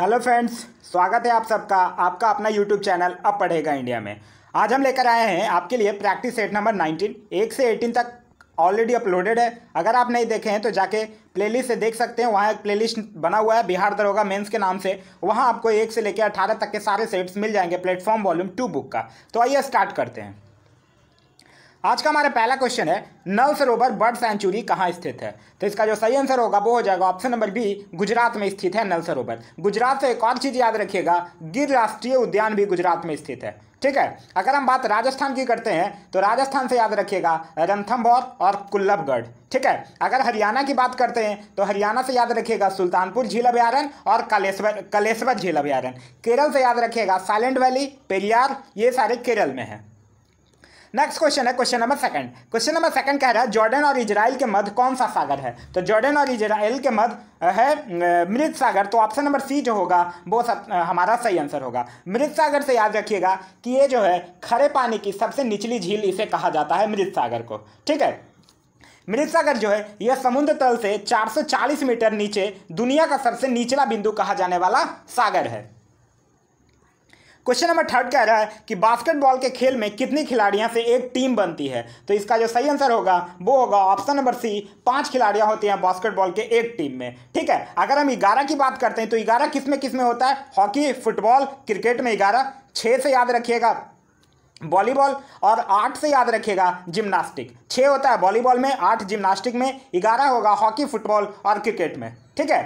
hello friends स्वागत है आप सबका आपका अपना यूट्यूब चैनल अब पढ़ेगा इंडिया में आज हम लेकर आए हैं आपके लिए प्रैक्टिस सेट नंबर 19 एक से 18 तक ऑलरेडी अपलोडेड है अगर आप नहीं देखे हैं तो जाके प्लेलिस्ट से देख सकते हैं वहाँ एक प्लेलिस्ट बना हुआ है बिहार दरोगा मेंस के नाम से वहाँ आपको एक से लेकर अठारह तक के सारे सेट्स मिल जाएंगे प्लेटफॉर्म वॉल्यूम टू बुक का तो आइए स्टार्ट करते हैं आज का हमारा पहला क्वेश्चन है नल सरोवर बर्ड सेंचुरी कहाँ स्थित है तो इसका जो सही आंसर होगा वो हो जाएगा ऑप्शन नंबर बी गुजरात में स्थित है नल सरोवर गुजरात से एक और चीज़ याद रखिएगा गिर राष्ट्रीय उद्यान भी गुजरात में स्थित है ठीक है अगर हम बात राजस्थान की करते हैं तो राजस्थान से याद रखिएगा रणथम्भौर और कुल्लभगढ़ ठीक है अगर हरियाणा की बात करते हैं तो हरियाणा से याद रखिएगा सुल्तानपुर झील अभ्यारण और कालेश्वर कलेश्वर झील अभ्यारण केरल से याद रखिएगा साइलेंट वैली पेरियार ये सारे केरल में हैं नेक्स्ट क्वेश्चन है question number second question number second कह रहा है जॉर्डन और इजराइल के मध्य कौन सा सागर है तो जॉर्डन और इजराइल के मध्य है मृत सागर तो ऑप्शन नंबर सी जो होगा वो सब हमारा सही आंसर होगा मृत सागर से याद रखिएगा कि ये जो है खरे पानी की सबसे निचली झील इसे कहा जाता है मृत सागर को ठीक है मृत सागर जो है यह समुद्र तल से 440 मीटर नीचे दुनिया का सबसे निचला बिंदु कहा जाने वाला सागर है क्वेश्चन नंबर थर्ड कह रहा है कि बास्केटबॉल के खेल में कितनी खिलाड़ियां से एक टीम बनती है तो इसका जो सही आंसर होगा वो होगा ऑप्शन नंबर सी पांच खिलाड़ियां होती हैं बास्केटबॉल के एक टीम में ठीक है अगर हम ग्यारह की बात करते हैं तो ग्यारह किस में किस में होता है हॉकी फुटबॉल क्रिकेट में ग्यारह छः से याद रखिएगा वॉलीबॉल और आठ से याद रखिएगा जिम्नास्टिक छः होता है वॉलीबॉल में आठ जिम्नास्टिक में ग्यारह होगा हॉकी फुटबॉल और क्रिकेट में ठीक है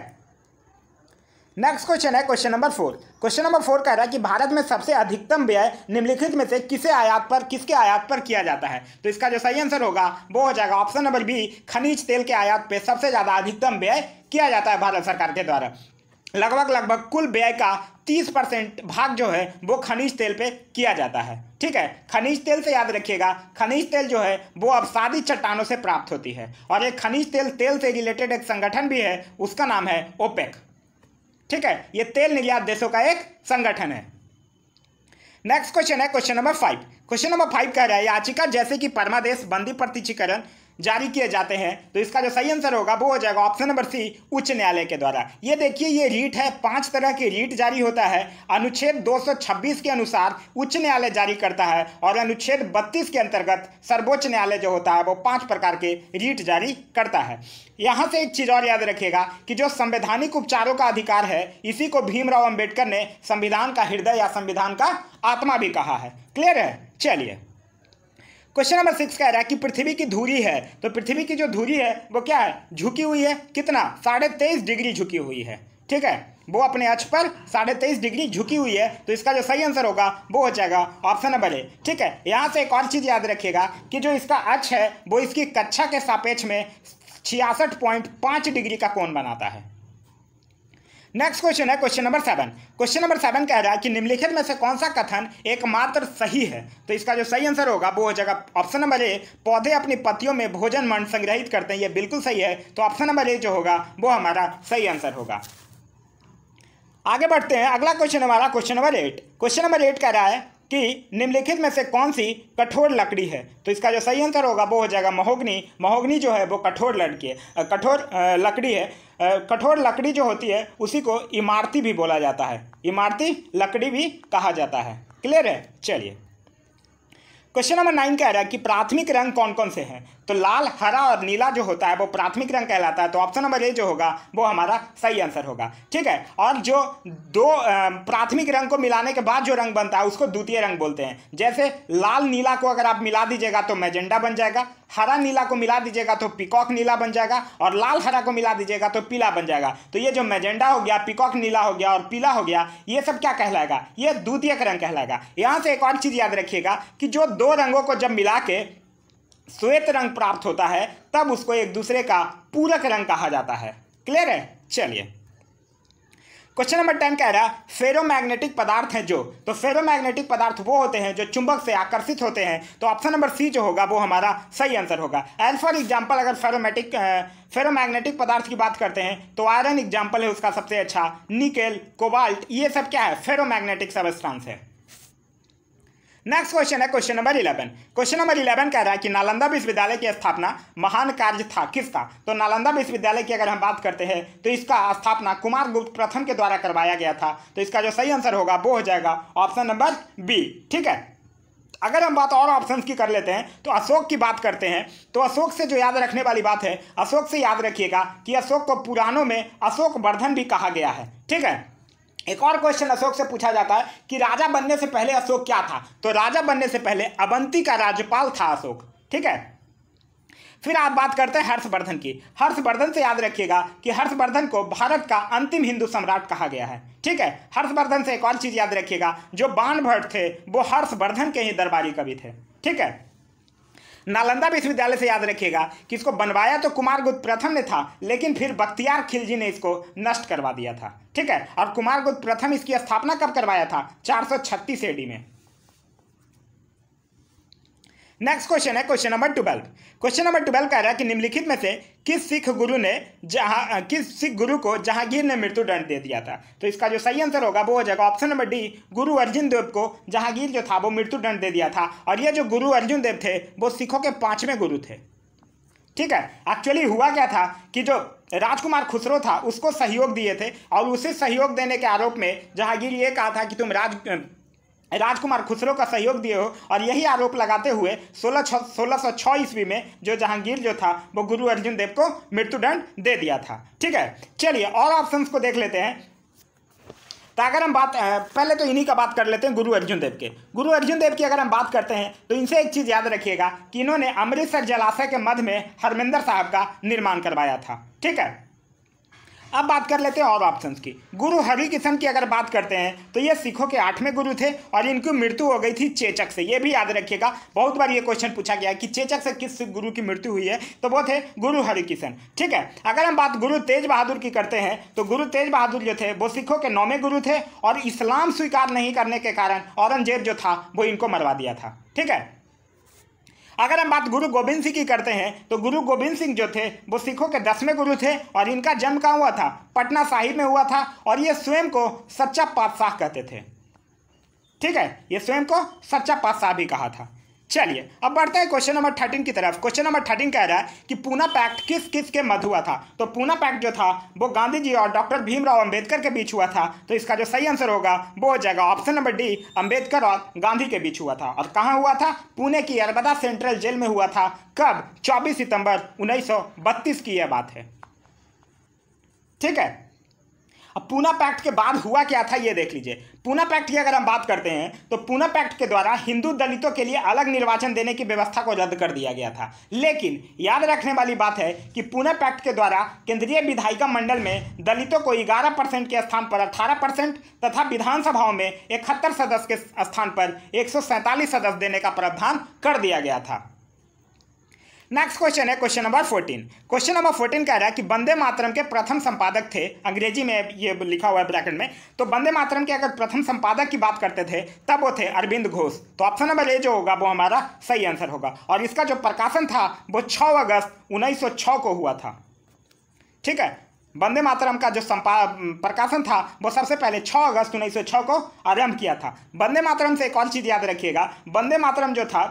नेक्स्ट क्वेश्चन है question number four question number four कह रहा है कि भारत में सबसे अधिकतम व्यय निम्नलिखित में से किसे आयात पर किसके आयात पर किया जाता है तो इसका जो सही आंसर होगा वो हो जाएगा ऑप्शन नंबर बी खनिज तेल के आयात पर सबसे ज़्यादा अधिकतम व्यय किया जाता है भारत सरकार के द्वारा लगभग लगभग कुल व्यय का 30 परसेंट भाग जो है वो खनिज तेल पे किया जाता है ठीक है खनिज तेल से याद रखिएगा खनिज तेल जो है वो अब सादी चट्टानों से प्राप्त होती है और एक खनिज तेल तेल से रिलेटेड एक संगठन भी है उसका नाम है ओपेक ठीक है ये तेल निर्यात देशों का एक संगठन है नेक्स्ट क्वेश्चन है question number five question number five कह रहा है याचिका जैसे कि परमादेश बंदी प्रतिचीकरण जारी किए जाते हैं तो इसका जो सही आंसर होगा वो हो जाएगा ऑप्शन नंबर सी उच्च न्यायालय के द्वारा ये देखिए ये रीट है पांच तरह की रीट जारी होता है अनुच्छेद 226 के अनुसार उच्च न्यायालय जारी करता है और अनुच्छेद 32 के अंतर्गत सर्वोच्च न्यायालय जो होता है वो पांच प्रकार के रीट जारी करता है यहाँ से एक चीज़ और याद रखिएगा कि जो संवैधानिक उपचारों का अधिकार है इसी को भीमराव अम्बेडकर ने संविधान का हृदय या संविधान का आत्मा भी कहा है क्लियर है चलिए क्वेश्चन नंबर सिक्स कह रहा है कि पृथ्वी की धूरी है तो पृथ्वी की जो धूरी है वो क्या है झुकी हुई है कितना साढ़े तेईस डिग्री झुकी हुई है ठीक है वो अपने अक्ष पर साढ़े तेईस डिग्री झुकी हुई है तो इसका जो सही आंसर होगा वो हो जाएगा ऑप्शन नंबर ए ठीक है यहाँ से एक और चीज़ याद रखिएगा कि जो इसका अक्ष है वो इसकी कक्षा के सापेक्ष में छियासठ पॉइंट पाँच डिग्री का कोण बनाता है नेक्स्ट क्वेश्चन है question number seven question number seven कह रहा है कि निम्नलिखित में से कौन सा कथन एकमात्र सही है तो इसका जो सही आंसर होगा वो हो जाएगा ऑप्शन नंबर ए पौधे अपनी पत्तियों में भोजन मन संग्रहित करते हैं ये बिल्कुल सही है तो ऑप्शन नंबर ए जो होगा वो हमारा सही आंसर होगा आगे बढ़ते हैं अगला क्वेश्चन हमारा question number eight question number eight कह रहा है कि निम्नलिखित में से कौन सी कठोर लकड़ी है तो इसका जो सही आंसर होगा वो हो जाएगा महोगनी महोगनी जो है वो कठोर लड़की है कठोर लकड़ी है कठोर लकड़ी जो होती है उसी को इमारती भी बोला जाता है इमारती लकड़ी भी कहा जाता है क्लियर है चलिए क्वेश्चन नंबर नाइन कह रहा है कि प्राथमिक रंग कौन कौन से हैं तो लाल हरा और नीला जो होता है वो प्राथमिक रंग कहलाता है तो ऑप्शन नंबर ए जो होगा वो हमारा सही आंसर होगा ठीक है और जो दो प्राथमिक रंग को मिलाने के बाद जो रंग बनता है उसको द्वितीय रंग बोलते हैं जैसे लाल नीला को अगर आप मिला दीजिएगा तो मैजेंडा बन जाएगा हरा नीला को मिला दीजिएगा तो पिकॉक नीला बन जाएगा और लाल हरा को मिला दीजिएगा तो पीला बन जाएगा तो ये जो मैजेंडा हो गया पिकॉक नीला हो गया और पीला हो गया ये सब क्या कहलाएगा ये द्वितीय रंग कहलाएगा यहाँ से एक और चीज़ याद रखिएगा कि जो दो रंगों को जब मिला के श्वेत रंग प्राप्त होता है तब उसको एक दूसरे का पूरक रंग कहा जाता है क्लियर है चलिए क्वेश्चन नंबर टेन कह रहा है फेरोमैग्नेटिक पदार्थ हैं जो तो फेरोमैग्नेटिक पदार्थ वो होते हैं जो चुंबक से आकर्षित होते हैं तो ऑप्शन नंबर सी जो होगा वो हमारा सही आंसर होगा एज फॉर एग्जाम्पल अगर फेरोमेटिक फेरोमैग्नेटिक पदार्थ की बात करते हैं तो आयरन एग्जाम्पल है उसका सबसे अच्छा निकेल कोबाल्ट ये सब क्या है फेरोमैग्नेटिक सबस्टांस है नेक्स्ट क्वेश्चन है question number eleven question number eleven कह रहा है कि नालंदा विश्वविद्यालय की स्थापना महान कार्य था किसका तो नालंदा विश्वविद्यालय की अगर हम बात करते हैं तो इसका स्थापना कुमार गुप्त प्रथम के द्वारा करवाया गया था तो इसका जो सही आंसर होगा वो हो जाएगा ऑप्शन नंबर बी ठीक है अगर हम बात और ऑप्शंस की कर लेते हैं तो अशोक की बात करते हैं तो अशोक से जो याद रखने वाली बात है अशोक से याद रखिएगा कि अशोक को पुरानों में अशोक वर्धन भी कहा गया है ठीक है एक और क्वेश्चन अशोक से पूछा जाता है कि राजा बनने से पहले अशोक क्या था तो राजा बनने से पहले अवंती का राज्यपाल था अशोक ठीक है फिर आप बात करते हैं हर्षवर्धन की हर्षवर्धन से याद रखिएगा कि हर्षवर्धन को भारत का अंतिम हिंदू सम्राट कहा गया है ठीक है हर्षवर्धन से एक और चीज़ याद रखिएगा जो भट्ट थे वो हर्षवर्धन के ही दरबारी कवि थे ठीक है नालंदा विश्वविद्यालय से याद रखिएगा कि इसको बनवाया तो कुमार गुप्त प्रथम ने था लेकिन फिर बख्तियार खिलजी ने इसको नष्ट करवा दिया था ठीक है और कुमार गुप्त प्रथम इसकी स्थापना कब करवाया था चार सौ में नेक्स्ट क्वेश्चन है question number twelve question number twelve कह रहा है कि निम्नलिखित में से किस सिख गुरु ने जहाँ किस सिख गुरु को जहांगीर ने मृत्युदंड दे दिया था तो इसका जो सही आंसर होगा वो हो जाएगा ऑप्शन नंबर डी गुरु अर्जुन देव को जहांगीर जो था वो मृत्युदंड दे दिया था और ये जो गुरु अर्जुन देव थे वो सिखों के पाँचवें गुरु थे ठीक है एक्चुअली हुआ क्या था कि जो राजकुमार खुसरो था उसको सहयोग दिए थे और उसे सहयोग देने के आरोप में जहांगीर ये कहा था कि तुम राज राजकुमार खुसरो का सहयोग दिए हो और यही आरोप लगाते हुए सोलह सोलह सौ छः ईस्वी में जो जहांगीर जो था वो गुरु अर्जुन देव को मृत्युदंड दे दिया था ठीक है चलिए और ऑप्शन को देख लेते हैं तो अगर हम बात पहले तो इन्हीं का बात कर लेते हैं गुरु अर्जुन देव के गुरु अर्जुन देव की अगर हम बात करते हैं तो इनसे एक चीज़ याद रखिएगा कि इन्होंने अमृतसर जलाशय के मध्य में हरमिंदर साहब का निर्माण करवाया था ठीक है अब बात कर लेते हैं और ऑप्शन की गुरु हरि किशन की अगर बात करते हैं तो ये सिखों के आठवें गुरु थे और इनकी मृत्यु हो गई थी चेचक से ये भी याद रखिएगा बहुत बार ये क्वेश्चन पूछा गया कि चेचक से किस गुरु की मृत्यु हुई है तो वो थे गुरु हरि किशन ठीक है अगर हम बात गुरु तेज बहादुर की करते हैं तो गुरु तेज बहादुर जो थे वो सिखों के नौवें गुरु थे और इस्लाम स्वीकार नहीं करने के कारण औरंगजेब जो था वो इनको मरवा दिया था ठीक है अगर हम बात गुरु गोविंद सिंह की करते हैं तो गुरु गोविंद सिंह जो थे वो सिखों के दसवें गुरु थे और इनका जन्म कहाँ हुआ था पटना साहिब में हुआ था और ये स्वयं को सच्चा पातशाह कहते थे ठीक है ये स्वयं को सच्चा पातशाह भी कहा था चलिए अब बढ़ते हैं क्वेश्चन नंबर थर्टीन की तरफ क्वेश्चन नंबर थर्टीन कह रहा है कि पूना पैक्ट किस किस के मत हुआ था तो पूना पैक्ट जो था वो गांधी जी और डॉक्टर भीमराव अंबेडकर के बीच हुआ था तो इसका जो सही आंसर होगा वो हो जाएगा ऑप्शन नंबर डी अंबेडकर और गांधी के बीच हुआ था और कहाँ हुआ था पुणे की अलबदा सेंट्रल जेल में हुआ था कब चौबीस सितंबर उन्नीस की यह बात है ठीक है अब पूना पैक्ट के बाद हुआ क्या था ये देख लीजिए पूना पैक्ट की अगर हम बात करते हैं तो पूना पैक्ट के द्वारा हिंदू दलितों के लिए अलग निर्वाचन देने की व्यवस्था को रद्द कर दिया गया था लेकिन याद रखने वाली बात है कि पूना पैक्ट के द्वारा केंद्रीय विधायिका मंडल में दलितों को ग्यारह परसेंट के स्थान पर अठारह परसेंट तथा विधानसभाओं में इकहत्तर सदस्य के स्थान पर एक सदस्य देने का प्रावधान कर दिया गया था नेक्स्ट क्वेश्चन है question number fourteen question number fourteen कह रहा है कि बंदे मातरम के प्रथम संपादक थे अंग्रेजी में ये लिखा हुआ है ब्रैकेट में तो वंदे मातरम के अगर प्रथम संपादक की बात करते थे तब वो थे अरविंद घोष तो ऑप्शन नंबर ए जो होगा वो हमारा सही आंसर होगा और इसका जो प्रकाशन था वो छ अगस्त उन्नीस को हुआ था ठीक है वंदे मातरम का जो संपा प्रकाशन था वो सबसे पहले 6 अगस्त 1906 को आरंभ किया था वंदे मातरम से एक और चीज़ याद रखिएगा वंदे मातरम जो था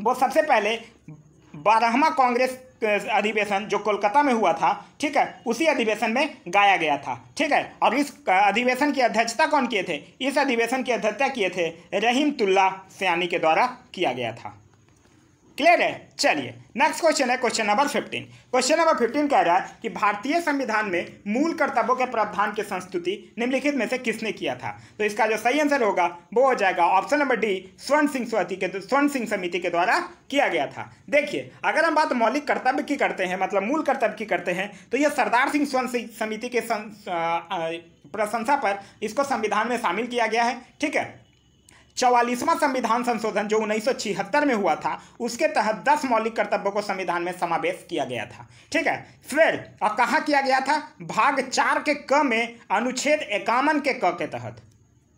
वो सबसे पहले बारहवा कांग्रेस अधिवेशन जो कोलकाता में हुआ था ठीक है उसी अधिवेशन में गाया गया था ठीक है और इस अधिवेशन की अध्यक्षता कौन किए थे इस अधिवेशन की अध्यक्षता किए थे रहीम तुल्ला सयानी के द्वारा किया गया था क्लियर है चलिए नेक्स्ट क्वेश्चन है question number fifteen question number fifteen कह रहा है कि भारतीय संविधान में मूल कर्तव्यों के प्रावधान की संस्तुति निम्नलिखित में से किसने किया था तो इसका जो सही आंसर होगा वो हो जाएगा ऑप्शन नंबर डी स्वर्ण सिंह स्वती के स्वर्ण सिंह समिति के द्वारा किया गया था देखिए अगर हम बात मौलिक कर्तव्य की करते हैं मतलब मूल कर्तव्य की करते हैं तो यह सरदार सिंह स्वर्ण सिंह समिति के प्रशंसा पर इसको संविधान में शामिल किया गया है ठीक है चौवालीसवां संविधान संशोधन जो उन्नीस में हुआ था उसके तहत 10 मौलिक कर्तव्यों को संविधान में समावेश किया गया था ठीक है फिर और कहा किया गया था भाग चार के क में अनुच्छेद इक्यावन के क के तहत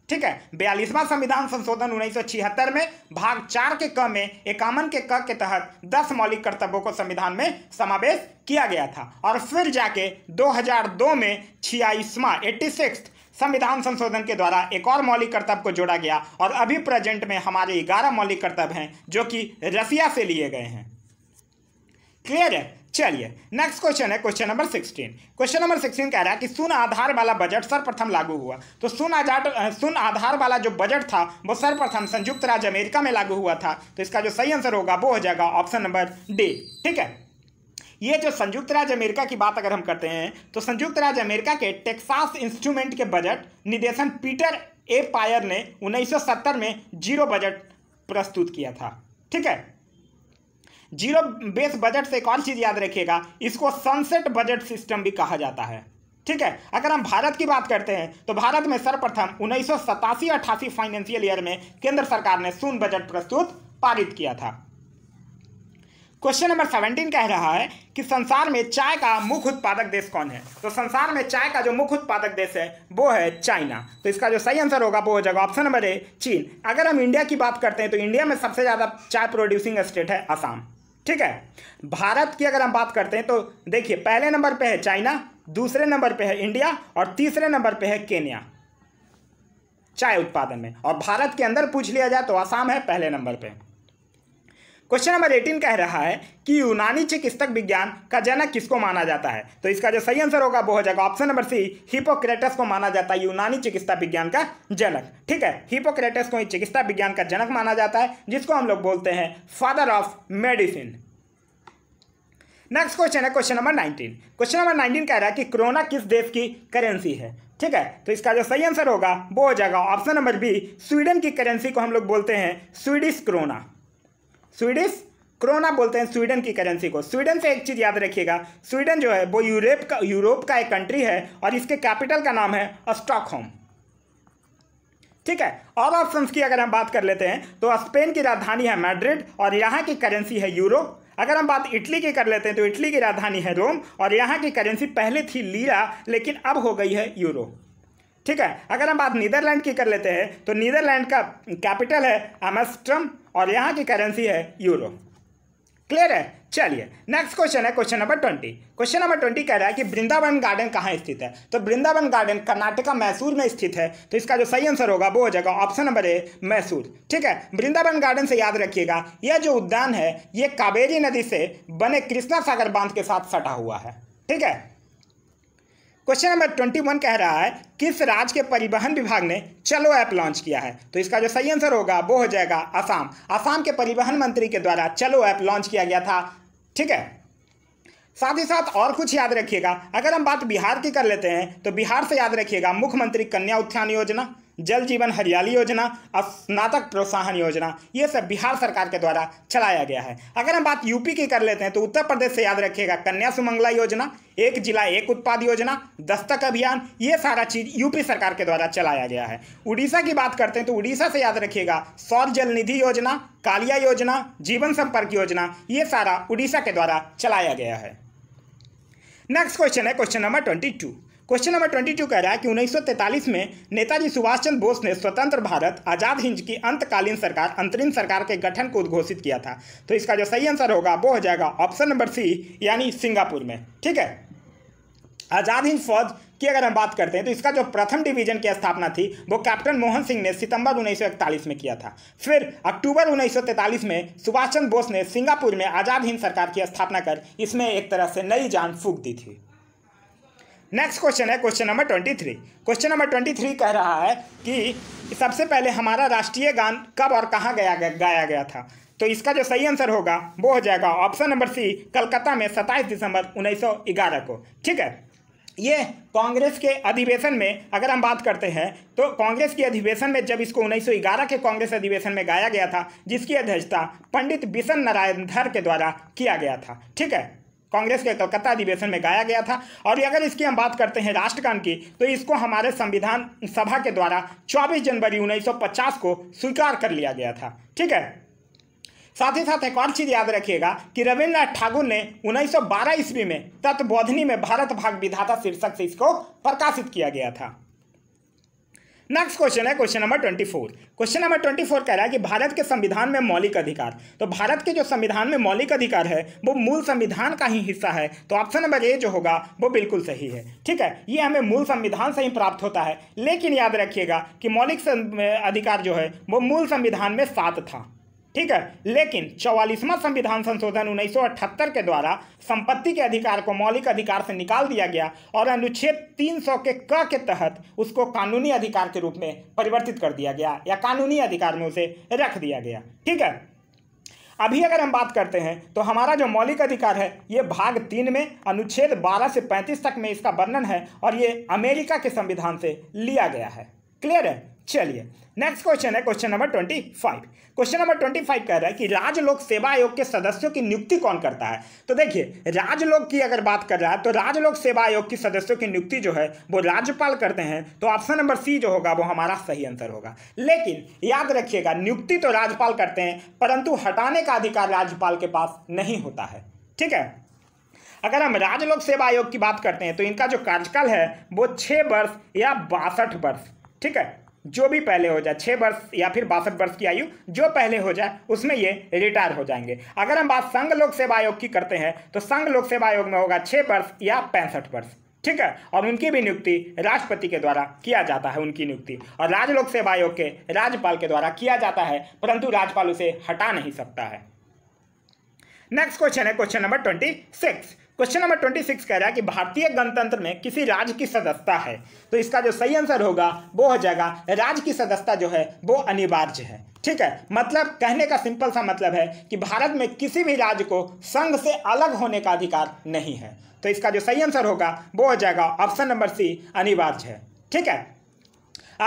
ठीक है बयालीसवां संविधान संशोधन उन्नीस में भाग चार के क में इक्यावन के क के तहत दस मौलिक कर्तव्यों को संविधान में समावेश किया गया था और फिर जाके 2002 में छियाईसवां एट्टी सिक्स संविधान संशोधन के द्वारा एक और मौलिक कर्तव्य को जोड़ा गया और अभी प्रेजेंट में हमारे ग्यारह मौलिक कर्तव्य हैं जो कि रसिया से लिए गए हैं क्लियर है चलिए नेक्स्ट क्वेश्चन है question number sixteen question number sixteen कह रहा है कि सुन आधार वाला बजट सर्वप्रथम लागू हुआ तो सुन आधार सुन आधार वाला जो बजट था वो सर्वप्रथम संयुक्त राज्य अमेरिका में लागू हुआ था तो इसका जो सही आंसर होगा वो हो जाएगा ऑप्शन नंबर डी ठीक है ये जो संयुक्त राज्य अमेरिका की बात अगर हम करते हैं तो संयुक्त राज्य अमेरिका के टेक्सास इंस्ट्रूमेंट के बजट निदेशन पीटर ए पायर ने 1970 में जीरो बजट प्रस्तुत किया था ठीक है जीरो बेस बजट से एक और चीज़ याद रखिएगा इसको सनसेट बजट सिस्टम भी कहा जाता है ठीक है अगर हम भारत की बात करते हैं तो भारत में सर्वप्रथम उन्नीस सौ फाइनेंशियल ईयर में केंद्र सरकार ने शून्य बजट प्रस्तुत पारित किया था क्वेश्चन नंबर सेवनटीन कह रहा है कि संसार में चाय का मुख्य उत्पादक देश कौन है तो संसार में चाय का जो मुख्य उत्पादक देश है वो है चाइना तो इसका जो सही आंसर होगा वो हो जाएगा ऑप्शन नंबर ए चीन अगर हम इंडिया की बात करते हैं तो इंडिया में सबसे ज़्यादा चाय प्रोड्यूसिंग स्टेट है असम ठीक है भारत की अगर हम बात करते हैं तो देखिए पहले नंबर पर है चाइना दूसरे नंबर पर है इंडिया और तीसरे नंबर पर है केन्या चाय उत्पादन में और भारत के अंदर पूछ लिया जाए तो आसाम है पहले नंबर पर क्वेश्चन नंबर एटीन कह रहा है कि यूनानी चिकित्सक विज्ञान का जनक किसको माना जाता है तो इसका जो सही आंसर होगा वो हो जाएगा ऑप्शन नंबर सी हिपोक्रेटस को माना जाता है यूनानी चिकित्सा विज्ञान का जनक ठीक है हिपोक्रेटस को चिकित्सा विज्ञान का जनक माना जाता है जिसको हम लोग बोलते हैं father of medicine next question है question number nineteen question number nineteen कह रहा है कि कोरोना किस देश की करेंसी है ठीक है तो इसका जो सही आंसर होगा वो हो जाएगा ऑप्शन नंबर बी स्वीडन की करेंसी को हम लोग बोलते हैं स्वीडिश क्रोना स्वीडिश क्रोना बोलते हैं स्वीडन की करेंसी को स्वीडन से एक चीज़ याद रखिएगा स्वीडन जो है वो यूरोप का यूरोप का एक कंट्री है और इसके कैपिटल का नाम है स्टॉकहोम ठीक है और ऑप्शंस की अगर हम बात कर लेते हैं तो स्पेन की राजधानी है मैड्रिड और यहाँ की करेंसी है यूरो अगर हम बात इटली की कर लेते हैं तो इटली की राजधानी है रोम और यहाँ की करेंसी पहले थी लीरा लेकिन अब हो गई है यूरो ठीक है अगर हम बात नीदरलैंड की कर लेते हैं तो नीदरलैंड का कैपिटल है एमस्ट्रम और यहाँ की करेंसी है यूरो क्लियर है चलिए नेक्स्ट क्वेश्चन है question number twenty question number twenty कह रहा है कि वृंदावन गार्डन कहाँ स्थित है तो वृंदावन गार्डन कर्नाटका मैसूर में स्थित है तो इसका जो सही आंसर होगा वो हो जाएगा ऑप्शन नंबर ए मैसूर ठीक है वृंदावन गार्डन से याद रखिएगा यह जो उद्यान है ये कावेरी नदी से बने कृष्णा सागर बांध के साथ सटा हुआ है ठीक है क्वेश्चन नंबर ट्वेंटी वन कह रहा है किस राज्य के परिवहन विभाग ने चलो ऐप लॉन्च किया है तो इसका जो सही आंसर होगा वो हो जाएगा आसाम आसाम के परिवहन मंत्री के द्वारा चलो ऐप लॉन्च किया गया था ठीक है साथ ही साथ और कुछ याद रखिएगा अगर हम बात बिहार की कर लेते हैं तो बिहार से याद रखिएगा मुख्यमंत्री कन्या उत्थान योजना जल जीवन हरियाली योजना और स्नातक प्रोत्साहन योजना ये सब बिहार सरकार के द्वारा चलाया गया है अगर हम बात यूपी की कर लेते हैं तो उत्तर प्रदेश से याद रखिएगा कन्या सुमंगला योजना एक जिला एक उत्पाद योजना दस्तक अभियान ये सारा चीज यूपी सरकार के द्वारा चलाया गया है उड़ीसा की बात करते हैं तो उड़ीसा से याद रखिएगा सौर जल निधि योजना कालिया योजना जीवन संपर्क योजना ये सारा उड़ीसा के द्वारा चलाया गया है नेक्स्ट क्वेश्चन है question number twenty two question number twenty two कह रहा है कि उन्नीस में नेताजी सुभाष चंद्र बोस ने स्वतंत्र भारत आजाद हिंद की अंतकालीन सरकार अंतरिम सरकार के गठन को उद्घोषित किया था तो इसका जो सही आंसर होगा वो हो जाएगा ऑप्शन नंबर सी यानी सिंगापुर में ठीक है आजाद हिंद फौज की अगर हम बात करते हैं तो इसका जो प्रथम डिवीजन की स्थापना थी वो कैप्टन मोहन सिंह ने सितंबर 1941 में किया था फिर अक्टूबर 1943 में सुभाष चंद्र बोस ने सिंगापुर में आजाद हिंद सरकार की स्थापना कर इसमें एक तरह से नई जान फूक दी थी नेक्स्ट क्वेश्चन है question number twenty three question number twenty three कह रहा है कि सबसे पहले हमारा राष्ट्रीय गान कब और कहाँ गया गाया गया था तो इसका जो सही आंसर होगा वो हो जाएगा ऑप्शन नंबर सी कलकत्ता में सत्ताईस दिसंबर ग्यारह को ठीक है ये कांग्रेस के अधिवेशन में अगर हम बात करते हैं तो कांग्रेस के अधिवेशन में जब इसको 1911 के कांग्रेस अधिवेशन में गाया गया था जिसकी अध्यक्षता पंडित बिशन नारायण धर के द्वारा किया गया था ठीक है कांग्रेस के कलकत्ता अधिवेशन में गाया गया था और अगर इसकी हम बात करते हैं राष्ट्रगान की तो इसको हमारे संविधान सभा के द्वारा 24 जनवरी 1950 को स्वीकार कर लिया गया था ठीक है साथ ही साथ एक और चीज़ याद रखिएगा कि रविन्द्रनाथ ठाकुर ने 1912 ईस्वी में तत्बोधनी में भारत भाग विधाता शीर्षक से इसको प्रकाशित किया गया था नेक्स्ट क्वेश्चन है question number twenty four question number twenty four कह रहा है कि भारत के संविधान में मौलिक अधिकार तो भारत के जो संविधान में मौलिक अधिकार है वो मूल संविधान का ही हिस्सा है तो ऑप्शन नंबर ए जो होगा वो बिल्कुल सही है ठीक है ये हमें मूल संविधान से ही प्राप्त होता है लेकिन याद रखिएगा कि मौलिक अधिकार जो है वो मूल संविधान में सात था ठीक है लेकिन चौवालीसवां संविधान संशोधन 1978 के द्वारा संपत्ति के अधिकार को मौलिक अधिकार से निकाल दिया गया और अनुच्छेद 300 के क के तहत उसको कानूनी अधिकार के रूप में परिवर्तित कर दिया गया या कानूनी अधिकार में उसे रख दिया गया ठीक है अभी अगर हम बात करते हैं तो हमारा जो मौलिक अधिकार है ये भाग तीन में अनुच्छेद बारह से पैंतीस तक में इसका वर्णन है और ये अमेरिका के संविधान से लिया गया है क्लियर है चलिए नेक्स्ट क्वेश्चन है question number twenty five question number twenty five कह रहा है कि राज्य लोक सेवा आयोग के सदस्यों की नियुक्ति कौन करता है तो देखिए राज्य लोक की अगर बात कर रहा है तो राज्य लोक सेवा आयोग की सदस्यों की नियुक्ति जो है वो राज्यपाल करते हैं तो ऑप्शन नंबर सी जो होगा वो हमारा सही आंसर होगा लेकिन याद रखिएगा नियुक्ति तो राज्यपाल करते हैं परंतु हटाने का अधिकार राज्यपाल के पास नहीं होता है ठीक है अगर हम राज्य लोक सेवा आयोग की बात करते हैं तो इनका जो कार्यकाल है वो छः वर्ष या बासठ वर्ष ठीक है जो भी पहले हो जाए छः वर्ष या फिर बासठ वर्ष की आयु जो पहले हो जाए उसमें ये रिटायर हो जाएंगे अगर हम बात संघ लोक सेवा आयोग की करते हैं तो संघ लोक सेवा आयोग में होगा छः वर्ष या पैंसठ वर्ष ठीक है और उनकी भी नियुक्ति राष्ट्रपति के द्वारा किया जाता है उनकी नियुक्ति और राज्य लोक सेवा आयोग के राज्यपाल के द्वारा किया जाता है परंतु राज्यपाल उसे हटा नहीं सकता है नेक्स्ट क्वेश्चन है question number twenty six question number twenty six कह रहा है कि भारतीय गणतंत्र में किसी राज्य की सदस्यता है तो इसका जो सही आंसर होगा वो हो जाएगा राज्य की सदस्यता जो है वो अनिवार्य है ठीक है मतलब कहने का सिंपल सा मतलब है कि भारत में किसी भी राज्य को संघ से अलग होने का अधिकार नहीं है तो इसका जो सही आंसर होगा वो हो जाएगा ऑप्शन नंबर सी अनिवार्य है ठीक है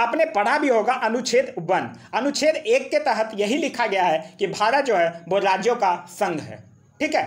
आपने पढ़ा भी होगा अनुच्छेद वन अनुच्छेद एक के तहत यही लिखा गया है कि भारत जो है वो राज्यों का संघ है ठीक है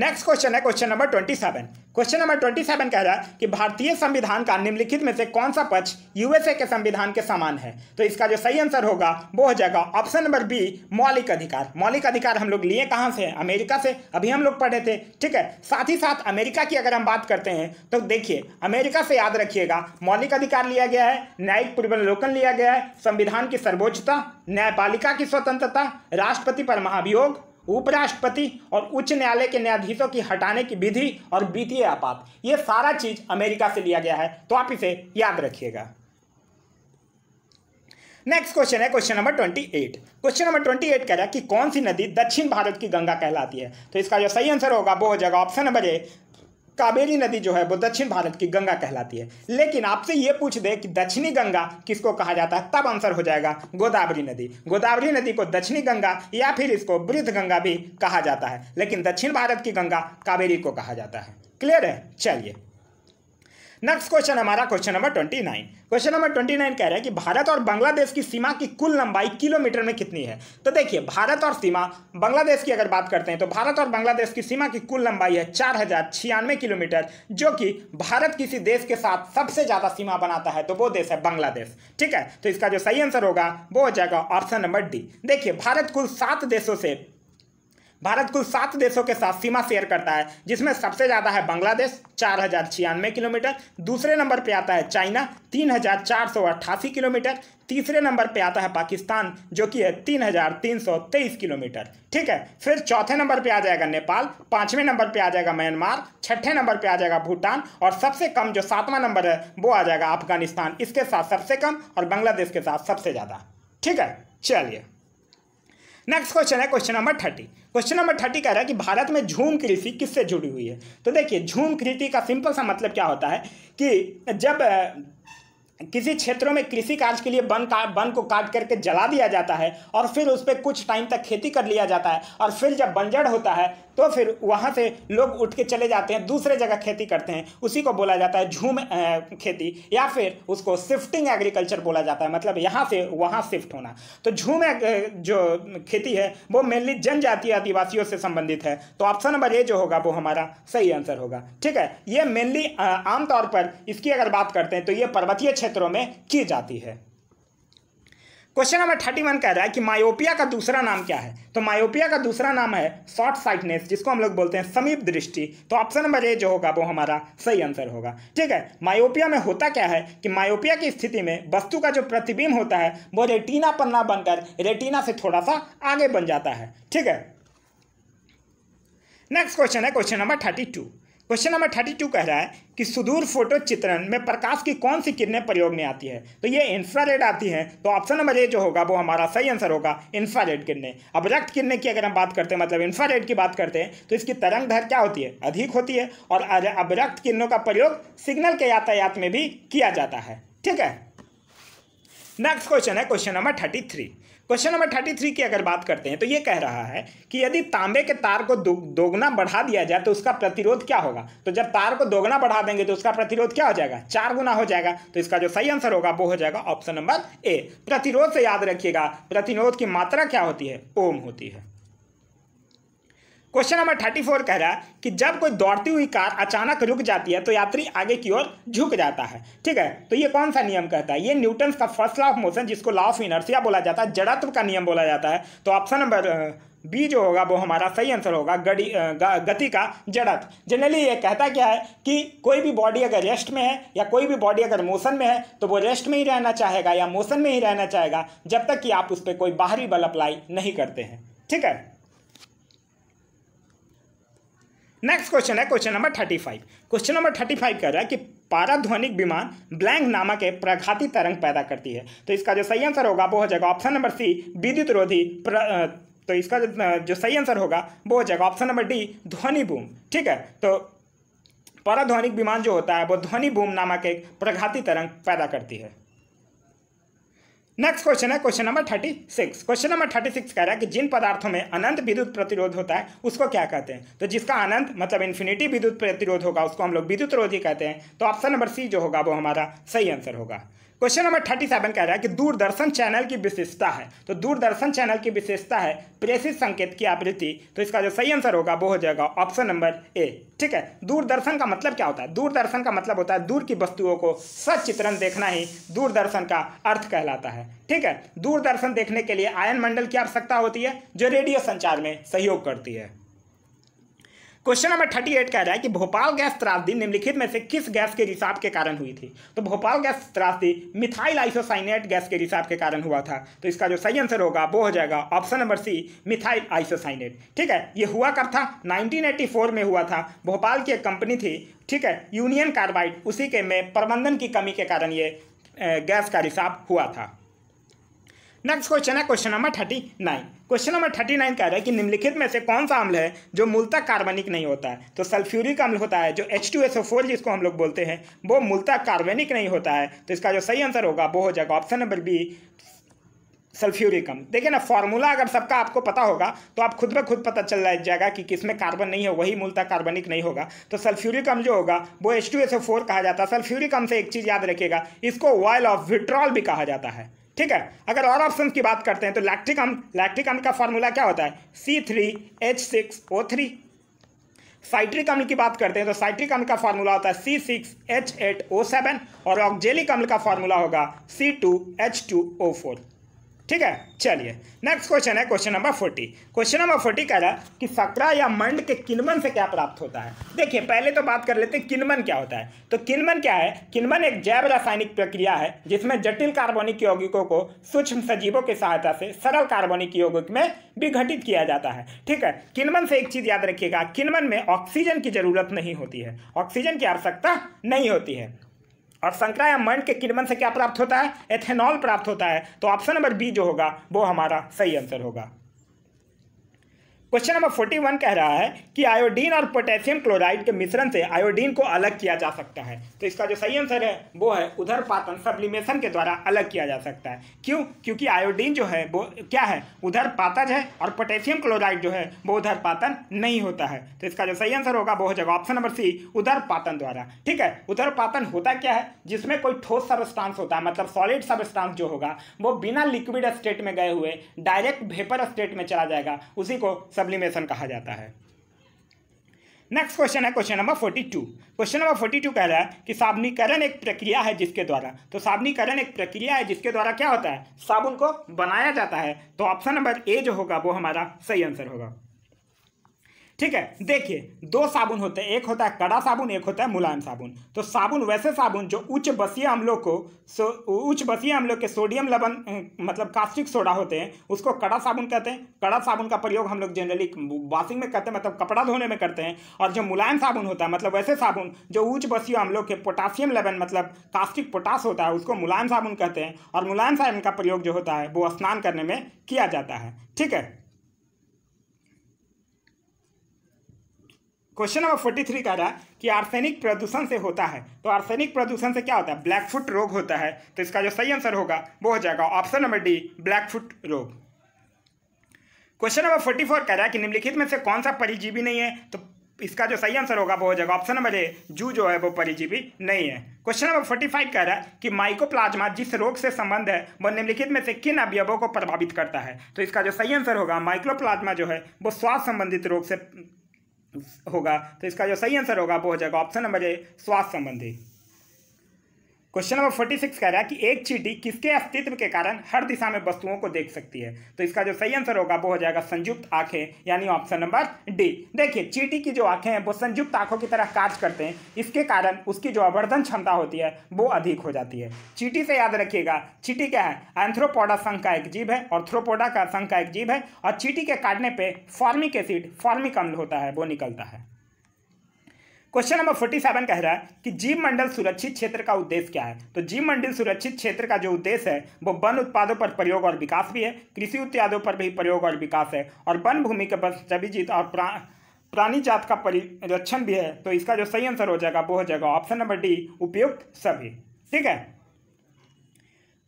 नेक्स्ट क्वेश्चन है question number twenty seven question number twenty seven कह रहा है कि भारतीय संविधान का निम्नलिखित में से कौन सा पक्ष यूएसए के संविधान के समान है तो इसका जो सही आंसर होगा वो हो जाएगा ऑप्शन नंबर बी मौलिक अधिकार मौलिक अधिकार हम लोग लिए कहाँ से अमेरिका से अभी हम लोग पढ़े थे ठीक है साथ ही साथ अमेरिका की अगर हम बात करते हैं तो देखिए अमेरिका से याद रखिएगा मौलिक अधिकार लिया गया है न्यायिक पूर्वलोकन लिया गया है संविधान की सर्वोच्चता न्यायपालिका की स्वतंत्रता राष्ट्रपति पर महाभियोग उपराष्ट्रपति और उच्च न्यायालय के न्यायाधीशों की हटाने की विधि और वित्तीय आपात ये सारा चीज अमेरिका से लिया गया है तो आप इसे याद रखिएगा नेक्स्ट क्वेश्चन है question number twenty eight question number twenty eight कह रहा है कि कौन सी नदी दक्षिण भारत की गंगा कहलाती है तो इसका जो सही आंसर होगा वो हो जाएगा ऑप्शन नंबर ए काबेरी नदी जो है वो दक्षिण भारत की गंगा कहलाती है लेकिन आपसे ये पूछ दे कि दक्षिणी गंगा किसको कहा जाता है तब आंसर हो जाएगा गोदावरी नदी गोदावरी नदी को दक्षिणी गंगा या फिर इसको वृद्ध गंगा भी कहा जाता है लेकिन दक्षिण भारत की गंगा कावेरी को कहा जाता है क्लियर है चलिए नेक्स्ट क्वेश्चन हमारा question number twenty nine question number twenty nine कह रहे हैं कि भारत और बांग्लादेश की सीमा की कुल लंबाई किलोमीटर में कितनी है तो देखिए भारत और सीमा बांग्लादेश की अगर बात करते हैं तो भारत और बांग्लादेश की सीमा की कुल लंबाई है चार हजार छियानवे किलोमीटर जो कि भारत किसी देश के साथ सबसे ज़्यादा सीमा बनाता है तो वो देश है बांग्लादेश ठीक है तो इसका जो सही आंसर होगा वो हो जाएगा ऑप्शन नंबर डी देखिए भारत कुल सात देशों से भारत कुल सात देशों के साथ सीमा शेयर करता है जिसमें सबसे ज़्यादा है बांग्लादेश चार हज़ार छियानवे किलोमीटर दूसरे नंबर पे आता है चाइना तीन हज़ार चार सौ अट्ठासी किलोमीटर तीसरे नंबर पे आता है पाकिस्तान जो कि है तीन हज़ार तीन सौ तेईस किलोमीटर ठीक है फिर चौथे नंबर पे आ जाएगा नेपाल पाँचवें नंबर पे आ जाएगा म्यांमार छठे नंबर पे आ जाएगा भूटान और सबसे कम जो सातवां नंबर है वो आ जाएगा अफगानिस्तान इसके साथ सबसे कम और बांग्लादेश के साथ सबसे ज़्यादा ठीक है चलिए नेक्स्ट क्वेश्चन है question number thirty question number thirty कह रहा है कि भारत में झूम कृषि किससे जुड़ी हुई है तो देखिए झूम कृषि का सिंपल सा मतलब क्या होता है कि जब किसी क्षेत्रों में कृषि कार्य के लिए वन का वन को काट करके जला दिया जाता है और फिर उस पर कुछ टाइम तक खेती कर लिया जाता है और फिर जब बंजर होता है तो फिर वहाँ से लोग उठ के चले जाते हैं दूसरे जगह खेती करते हैं उसी को बोला जाता है झूम खेती या फिर उसको शिफ्टिंग एग्रीकल्चर बोला जाता है मतलब यहाँ से वहाँ शिफ्ट होना तो झूम जो खेती है वो मेनली जनजातीय आदिवासियों से संबंधित है तो ऑप्शन नंबर ए जो होगा वो हमारा सही आंसर होगा ठीक है ये मेनली आमतौर पर इसकी अगर बात करते हैं तो ये पर्वतीय क्षेत्रों में की जाती है क्वेश्चन नंबर थर्टी वन कह रहा है कि मायोपिया का दूसरा नाम क्या है तो मायोपिया का दूसरा नाम है शॉर्ट साइटनेस जिसको हम लोग बोलते हैं समीप दृष्टि तो ऑप्शन नंबर ए जो होगा वो हमारा सही आंसर होगा ठीक है मायोपिया में होता क्या है कि मायोपिया की स्थिति में वस्तु का जो प्रतिबिंब होता है वो रेटीना पन्ना बनकर रेटीना से थोड़ा सा आगे बन जाता है ठीक है नेक्स्ट क्वेश्चन है question number thirty two question number thirty two कह रहा है कि सुदूर फोटो चित्रण में प्रकाश की कौन सी किरणें प्रयोग में आती है तो ये इंफ्रारेड आती हैं तो ऑप्शन नंबर ए जो होगा वो हमारा सही आंसर होगा इंफ्रारेड किरणें अब रक्त किरणें की अगर हम बात करते हैं मतलब इंफ्रारेड की बात करते हैं तो इसकी तरंग दर क्या होती है अधिक होती है और अब रक्त किरणों का प्रयोग सिग्नल के यातायात में भी किया जाता है ठीक है नेक्स्ट क्वेश्चन है question number thirty three question number thirty three की अगर बात करते हैं तो ये कह रहा है कि यदि तांबे के तार को दो, दोगुना बढ़ा दिया जाए तो उसका प्रतिरोध क्या होगा तो जब तार को दोगुना बढ़ा देंगे तो उसका प्रतिरोध क्या हो जाएगा चार गुना हो जाएगा तो इसका जो सही आंसर होगा वो हो जाएगा ऑप्शन नंबर ए प्रतिरोध से याद रखिएगा प्रतिरोध की मात्रा क्या होती है ओम होती है क्वेश्चन नंबर थर्टी फोर कह रहा है कि जब कोई दौड़ती हुई कार अचानक रुक जाती है तो यात्री आगे की ओर झुक जाता है ठीक है तो ये कौन सा नियम कहता है ये न्यूटन का फर्स्ट लॉ ऑफ मोशन जिसको लॉ ऑफ इनर्सिया बोला जाता है जड़त्व का नियम बोला जाता है तो ऑप्शन नंबर बी जो होगा वो हमारा सही आंसर होगा गड़ी गति का जड़त जनरली ये कहता क्या है कि कोई भी बॉडी अगर रेस्ट में है या कोई भी बॉडी अगर मोशन में है तो वो रेस्ट में ही रहना चाहेगा या मोशन में ही रहना चाहेगा जब तक कि आप उस पर कोई बाहरी बल अप्लाई नहीं करते हैं ठीक है नेक्स्ट क्वेश्चन है question number thirty five question number thirty five कह रहा है कि पाराध्वनिक विमान ब्लैंक नामक एक प्रघाती तरंग पैदा करती है तो इसका जो सही आंसर होगा वो हो जाएगा ऑप्शन नंबर सी विद्युत रोधी तो इसका जो सही आंसर होगा वो हो जाएगा ऑप्शन नंबर डी ध्वनि बूम ठीक है तो पाराध्वनिक विमान जो होता है वो ध्वनि बूम नामक एक प्रघाती तरंग पैदा करती है नेक्स्ट क्वेश्चन है question number thirty six question number thirty six कह रहा है कि जिन पदार्थों में अनंत विद्युत प्रतिरोध होता है उसको क्या कहते हैं तो जिसका अनंत मतलब इन्फिनिटी विद्युत प्रतिरोध होगा उसको हम लोग विद्युत रोधी कहते हैं तो ऑप्शन नंबर सी जो होगा वो हमारा सही आंसर होगा क्वेश्चन नंबर थर्टी सेवन कह रहा है कि दूरदर्शन चैनल की विशेषता है तो दूरदर्शन चैनल की विशेषता है प्रेषित संकेत की आवृत्ति तो इसका जो सही आंसर होगा वो हो जाएगा ऑप्शन नंबर ए ठीक है दूरदर्शन का मतलब क्या होता है दूरदर्शन का मतलब होता है दूर की वस्तुओं को सचित्रण देखना ही दूरदर्शन का अर्थ कहलाता है ठीक है दूरदर्शन देखने के लिए आयन मंडल की आवश्यकता होती है जो रेडियो संचार में सहयोग करती है क्वेश्चन नंबर थर्टी एट कह रहा है कि भोपाल गैस त्रासदी निम्नलिखित में से किस गैस के रिसाव के कारण हुई थी तो भोपाल गैस त्रासदी मिथाइल आइसोसाइनेट गैस के रिसाव के कारण हुआ था तो इसका जो सही आंसर होगा वो हो जाएगा option number C methyl isocyanate ठीक है ये हुआ कब था 1984 में हुआ था भोपाल की एक कंपनी थी ठीक है यूनियन कार्बाइड उसी के में प्रबंधन की कमी के कारण ये गैस का रिसाव हुआ था नेक्स्ट क्वेश्चन है question number thirty nine question number thirty nine कह रहा है कि निम्नलिखित में से कौन सा अम्ल है जो मूलतः कार्बनिक नहीं होता है तो सल्फ्यूरिक अम्ल होता है जो H two S O four जिसको हम लोग बोलते हैं वो मूलतः कार्बनिक नहीं होता है तो इसका जो सही आंसर होगा वो हो जाएगा ऑप्शन नंबर बी सल्फ्यूरिक अम्ल देखिए ना फॉर्मूला अगर सबका आपको पता होगा तो आप खुद ब खुद पता चल जाएगा कि किसमें कार्बन नहीं है वही मूलतः कार्बनिक नहीं होगा तो सल्फ्यूरिक अम्ल जो होगा वो H two S O four कहा जाता है सल्फ्यूरिक अम्ल से एक चीज़ याद रखिएगा इसको ऑयल ऑफ विट्रॉल भी कहा जाता है ठीक है अगर और ऑप्शन की बात करते हैं तो लैक्टिक अम्ल लैक्टिक अम्ल का फार्मूला क्या होता है C three H six O three citric अम्ल की बात करते हैं तो साइट्रिक अम्ल का फॉर्मूला होता है C six H eight O seven और ऑक्जेलिक अम्ल का फॉर्मूला होगा C two H two O four ठीक है चलिए नेक्स्ट क्वेश्चन है question number forty question number forty कह रहा है कि सकरा या मंड के किनमन से क्या प्राप्त होता है देखिए पहले तो बात कर लेते हैं किनमन क्या होता है तो किनमन क्या है किनमन एक जैव रासायनिक प्रक्रिया है जिसमें जटिल कार्बनिक यौगिकों को सूक्ष्म सजीवों की सहायता से सरल कार्बनिक यौगिक में विघटित किया जाता है ठीक है किनमन से एक चीज़ याद रखिएगा किनमन में ऑक्सीजन की जरूरत नहीं होती है ऑक्सीजन की आवश्यकता नहीं होती है और संकरा या मंड के किरमन से क्या प्राप्त होता है एथेनॉल प्राप्त होता है तो ऑप्शन नंबर बी जो होगा वो हमारा सही आंसर होगा क्वेश्चन नंबर फोर्टी वन कह रहा है कि आयोडीन और पोटेशियम क्लोराइड के मिश्रण से आयोडीन को अलग किया जा सकता है तो इसका जो सही आंसर है वो है उधर पातन सब्लिमेशन के द्वारा अलग किया जा सकता है क्यों क्योंकि आयोडीन जो है वो क्या है उधर पातज है और पोटेशियम क्लोराइड जो है वो उधर पातन नहीं होता है तो इसका जो सही आंसर होगा वो हो जाएगा ऑप्शन नंबर सी उधर पातन द्वारा ठीक है उधर पातन होता क्या है जिसमें कोई ठोस सबस्टांस होता है मतलब सॉलिड सबस्टांस जो होगा वो बिना लिक्विड स्टेट में गए हुए डायरेक्ट भेपर स्टेट में चला जाएगा उसी को सब्लिमेशन कहा जाता है नेक्स्ट क्वेश्चन है question number forty two question number forty two कह रहा है कि साबुनीकरण एक प्रक्रिया है जिसके द्वारा तो साबुनीकरण एक प्रक्रिया है जिसके द्वारा क्या होता है साबुन को बनाया जाता है तो ऑप्शन नंबर ए जो होगा वो हमारा सही आंसर होगा ठीक है देखिए दो साबुन होते हैं एक होता है कड़ा साबुन एक होता है मुलायम साबुन तो साबुन वैसे साबुन जो उच्च बसीय अम्लों को सो उच्च बसीय अम्लों के सोडियम लवन मतलब कास्टिक सोडा होते हैं उसको कड़ा साबुन कहते हैं कड़ा साबुन का प्रयोग हम लोग जनरली वॉशिंग में करते हैं मतलब कपड़ा धोने में करते हैं और जो मुलायम साबुन होता है मतलब वैसे साबुन जो उच्च बसीय अम्लों के पोटासियम लेवन मतलब कास्टिक पोटास होता है उसको मुलायम साबुन कहते हैं और मुलायम साबुन का प्रयोग जो होता है वो स्नान करने में किया जाता है ठीक है क्वेश्चन नंबर फोर्टी थ्री कह रहा है कि आर्सेनिक प्रदूषण से होता है तो आर्सेनिक प्रदूषण से क्या होता है ब्लैकफुट रोग होता है तो इसका जो सही आंसर होगा वो हो जाएगा ऑप्शन नंबर डी ब्लैकफुट रोग क्वेश्चन नंबर फोर्टी फोर कह रहा है कि निम्नलिखित में से कौन सा परिजीवी नहीं है तो इसका जो सही आंसर होगा वो हो जाएगा ऑप्शन नंबर ए जू जो है वो परिजीवी नहीं है क्वेश्चन नंबर फोर्टी फाइव कह रहा है कि माइकोप्लाज्मा जिस रोग से संबंध है वह निम्नलिखित में से किन अवयवों को प्रभावित करता है तो इसका जो सही आंसर होगा माइक्रोप्लाज्मा जो है वो स्वास्थ्य संबंधित रोग से होगा तो इसका जो सही आंसर होगा वो हो जाएगा ऑप्शन नंबर ए स्वास्थ्य संबंधी क्वेश्चन नंबर फोर्टी सिक्स कह रहा है कि एक चीटी किसके अस्तित्व के कारण हर दिशा में वस्तुओं को देख सकती है तो इसका जो सही आंसर होगा वो हो जाएगा संयुक्त आंखें यानी ऑप्शन नंबर डी देखिए चीटी की जो आंखें हैं वो संयुक्त आंखों की तरह कार्य करते हैं इसके कारण उसकी जो अवर्धन क्षमता होती है वो अधिक हो जाती है चींटी से याद रखिएगा चीटी क्या है एंथ्रोपोडा संघ का एक जीव है और थ्रोपोडा का संघ का एक जीव है और चींटी के काटने पर फॉर्मिक एसिड फॉर्मिक अम्ल होता है वो निकलता है क्वेश्चन नंबर फोर्टी सेवन कह रहा है कि जीव मंडल सुरक्षित क्षेत्र का उद्देश्य क्या है तो जीव मंडल सुरक्षित क्षेत्र का जो उद्देश्य है वो वन उत्पादों पर प्रयोग और विकास भी है कृषि उत्पादों पर भी प्रयोग और विकास है और वन भूमि के पर जीत और प्रा प्राणी जात का परिरक्षण भी है तो इसका जो सही आंसर हो जाएगा वो हो जाएगा ऑप्शन नंबर डी उपयुक्त सभी ठीक है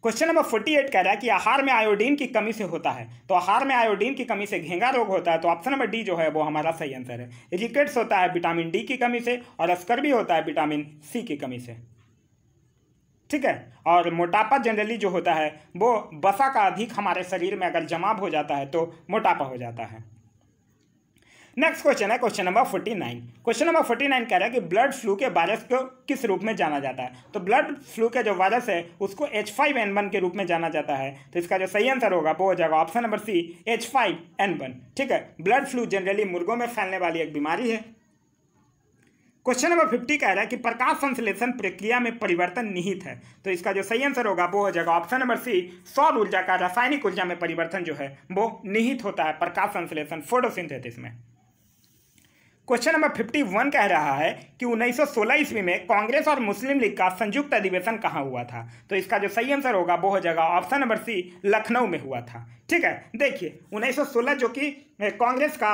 क्वेश्चन नंबर फोर्टी एट कह रहा है कि आहार में आयोडीन की कमी से होता है तो आहार में आयोडीन की कमी से घेंगा रोग होता है तो ऑप्शन नंबर डी जो है वो हमारा सही आंसर है रिकेट्स होता है विटामिन डी की कमी से और अस्कर भी होता है विटामिन सी की कमी से ठीक है और मोटापा जनरली जो होता है वो बसा का अधिक हमारे शरीर में अगर जमाव हो जाता है तो मोटापा हो जाता है नेक्स्ट क्वेश्चन है question number forty nine question number forty nine कह रहा है कि ब्लड फ्लू के वायरस को किस रूप में जाना जाता है तो ब्लड फ्लू के जो वायरस है उसको एच फाइव एन वन के रूप में जाना जाता है तो इसका जो सही आंसर होगा वो हो जाएगा option number C H five N one ठीक है ब्लड फ्लू जनरली मुर्गों में फैलने वाली एक बीमारी है क्वेश्चन नंबर फिफ्टी कह रहा है कि प्रकाश संश्लेषण प्रक्रिया में परिवर्तन निहित है तो इसका जो सही आंसर होगा वो हो जाएगा ऑप्शन नंबर सी सौर ऊर्जा का रासायनिक ऊर्जा में परिवर्तन जो है वो निहित होता है प्रकाश संश्लेषण फोटोसिंथेसिस में क्वेश्चन नंबर फिफ्टी वन कह रहा है कि 1916 ईस्वी में कांग्रेस और मुस्लिम लीग का संयुक्त अधिवेशन कहाँ हुआ था तो इसका जो सही आंसर होगा वो हो जाएगा ऑप्शन नंबर सी लखनऊ में हुआ था ठीक है देखिए 1916 जो कि कांग्रेस का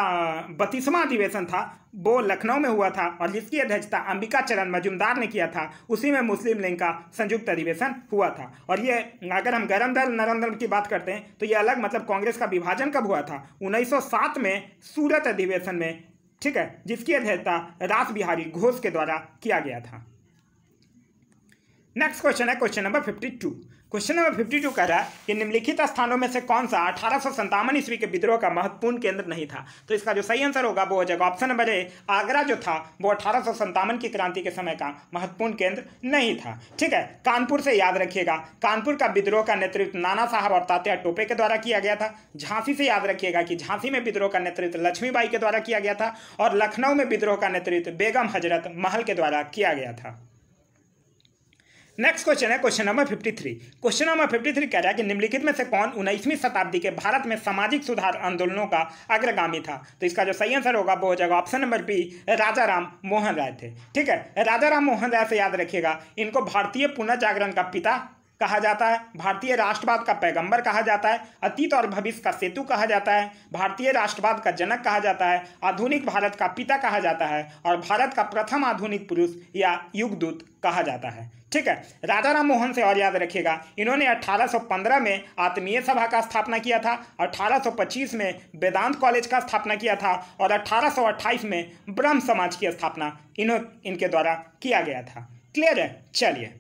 बत्तीसवां अधिवेशन था वो लखनऊ में हुआ था और जिसकी अध्यक्षता अंबिका चरण मजुमदार ने किया था उसी में मुस्लिम लीग का संयुक्त अधिवेशन हुआ था और ये अगर हम गर्म दल नरम दल की बात करते हैं तो ये अलग मतलब कांग्रेस का विभाजन कब हुआ था 1907 में सूरत अधिवेशन में ठीक है जिसकी अध्यक्षता रास बिहारी घोष के द्वारा किया गया था नेक्स्ट क्वेश्चन है question number fifty two question number fifty two कह रहा है कि निम्नलिखित स्थानों में से कौन सा अठारह सौ संतावन ईस्वी के विद्रोह का महत्वपूर्ण केंद्र नहीं था तो इसका जो सही आंसर होगा वो हो जाएगा ऑप्शन नंबर ए आगरा जो था वो अठारह सौ संतावन की क्रांति के समय का महत्वपूर्ण केंद्र नहीं था ठीक है कानपुर से याद रखिएगा कानपुर का विद्रोह का नेतृत्व नाना साहब और तात्या टोपे के द्वारा किया गया था झांसी से याद रखिएगा कि झांसी में विद्रोह का नेतृत्व लक्ष्मीबाई के द्वारा किया गया था और लखनऊ में विद्रोह का नेतृत्व बेगम हजरत महल के द्वारा किया गया था नेक्स्ट क्वेश्चन है question number fifty three question number fifty three कह रहा है कि निम्नलिखित में से कौन उन्नीसवीं शताब्दी के भारत में सामाजिक सुधार आंदोलनों का अग्रगामी था तो इसका जो सही आंसर होगा वो हो जाएगा option number B Raja Ram Mohan Roy थे ठीक है राजा राम मोहन राय से याद रखिएगा इनको भारतीय पुनर्जागरण का पिता कहा जाता है भारतीय राष्ट्रवाद का पैगंबर कहा जाता है अतीत और भविष्य का सेतु कहा जाता है भारतीय राष्ट्रवाद का जनक कहा जाता है आधुनिक भारत का पिता कहा जाता है और भारत का प्रथम आधुनिक पुरुष या युगदूत कहा जाता है ठीक है राजा राम मोहन से और याद रखिएगा इन्होंने 1815 में आत्मीय सभा का स्थापना किया था 1825 में वेदांत कॉलेज का स्थापना किया था और 1828 में ब्रह्म समाज की स्थापना इन्हों इनके द्वारा किया गया था क्लियर है चलिए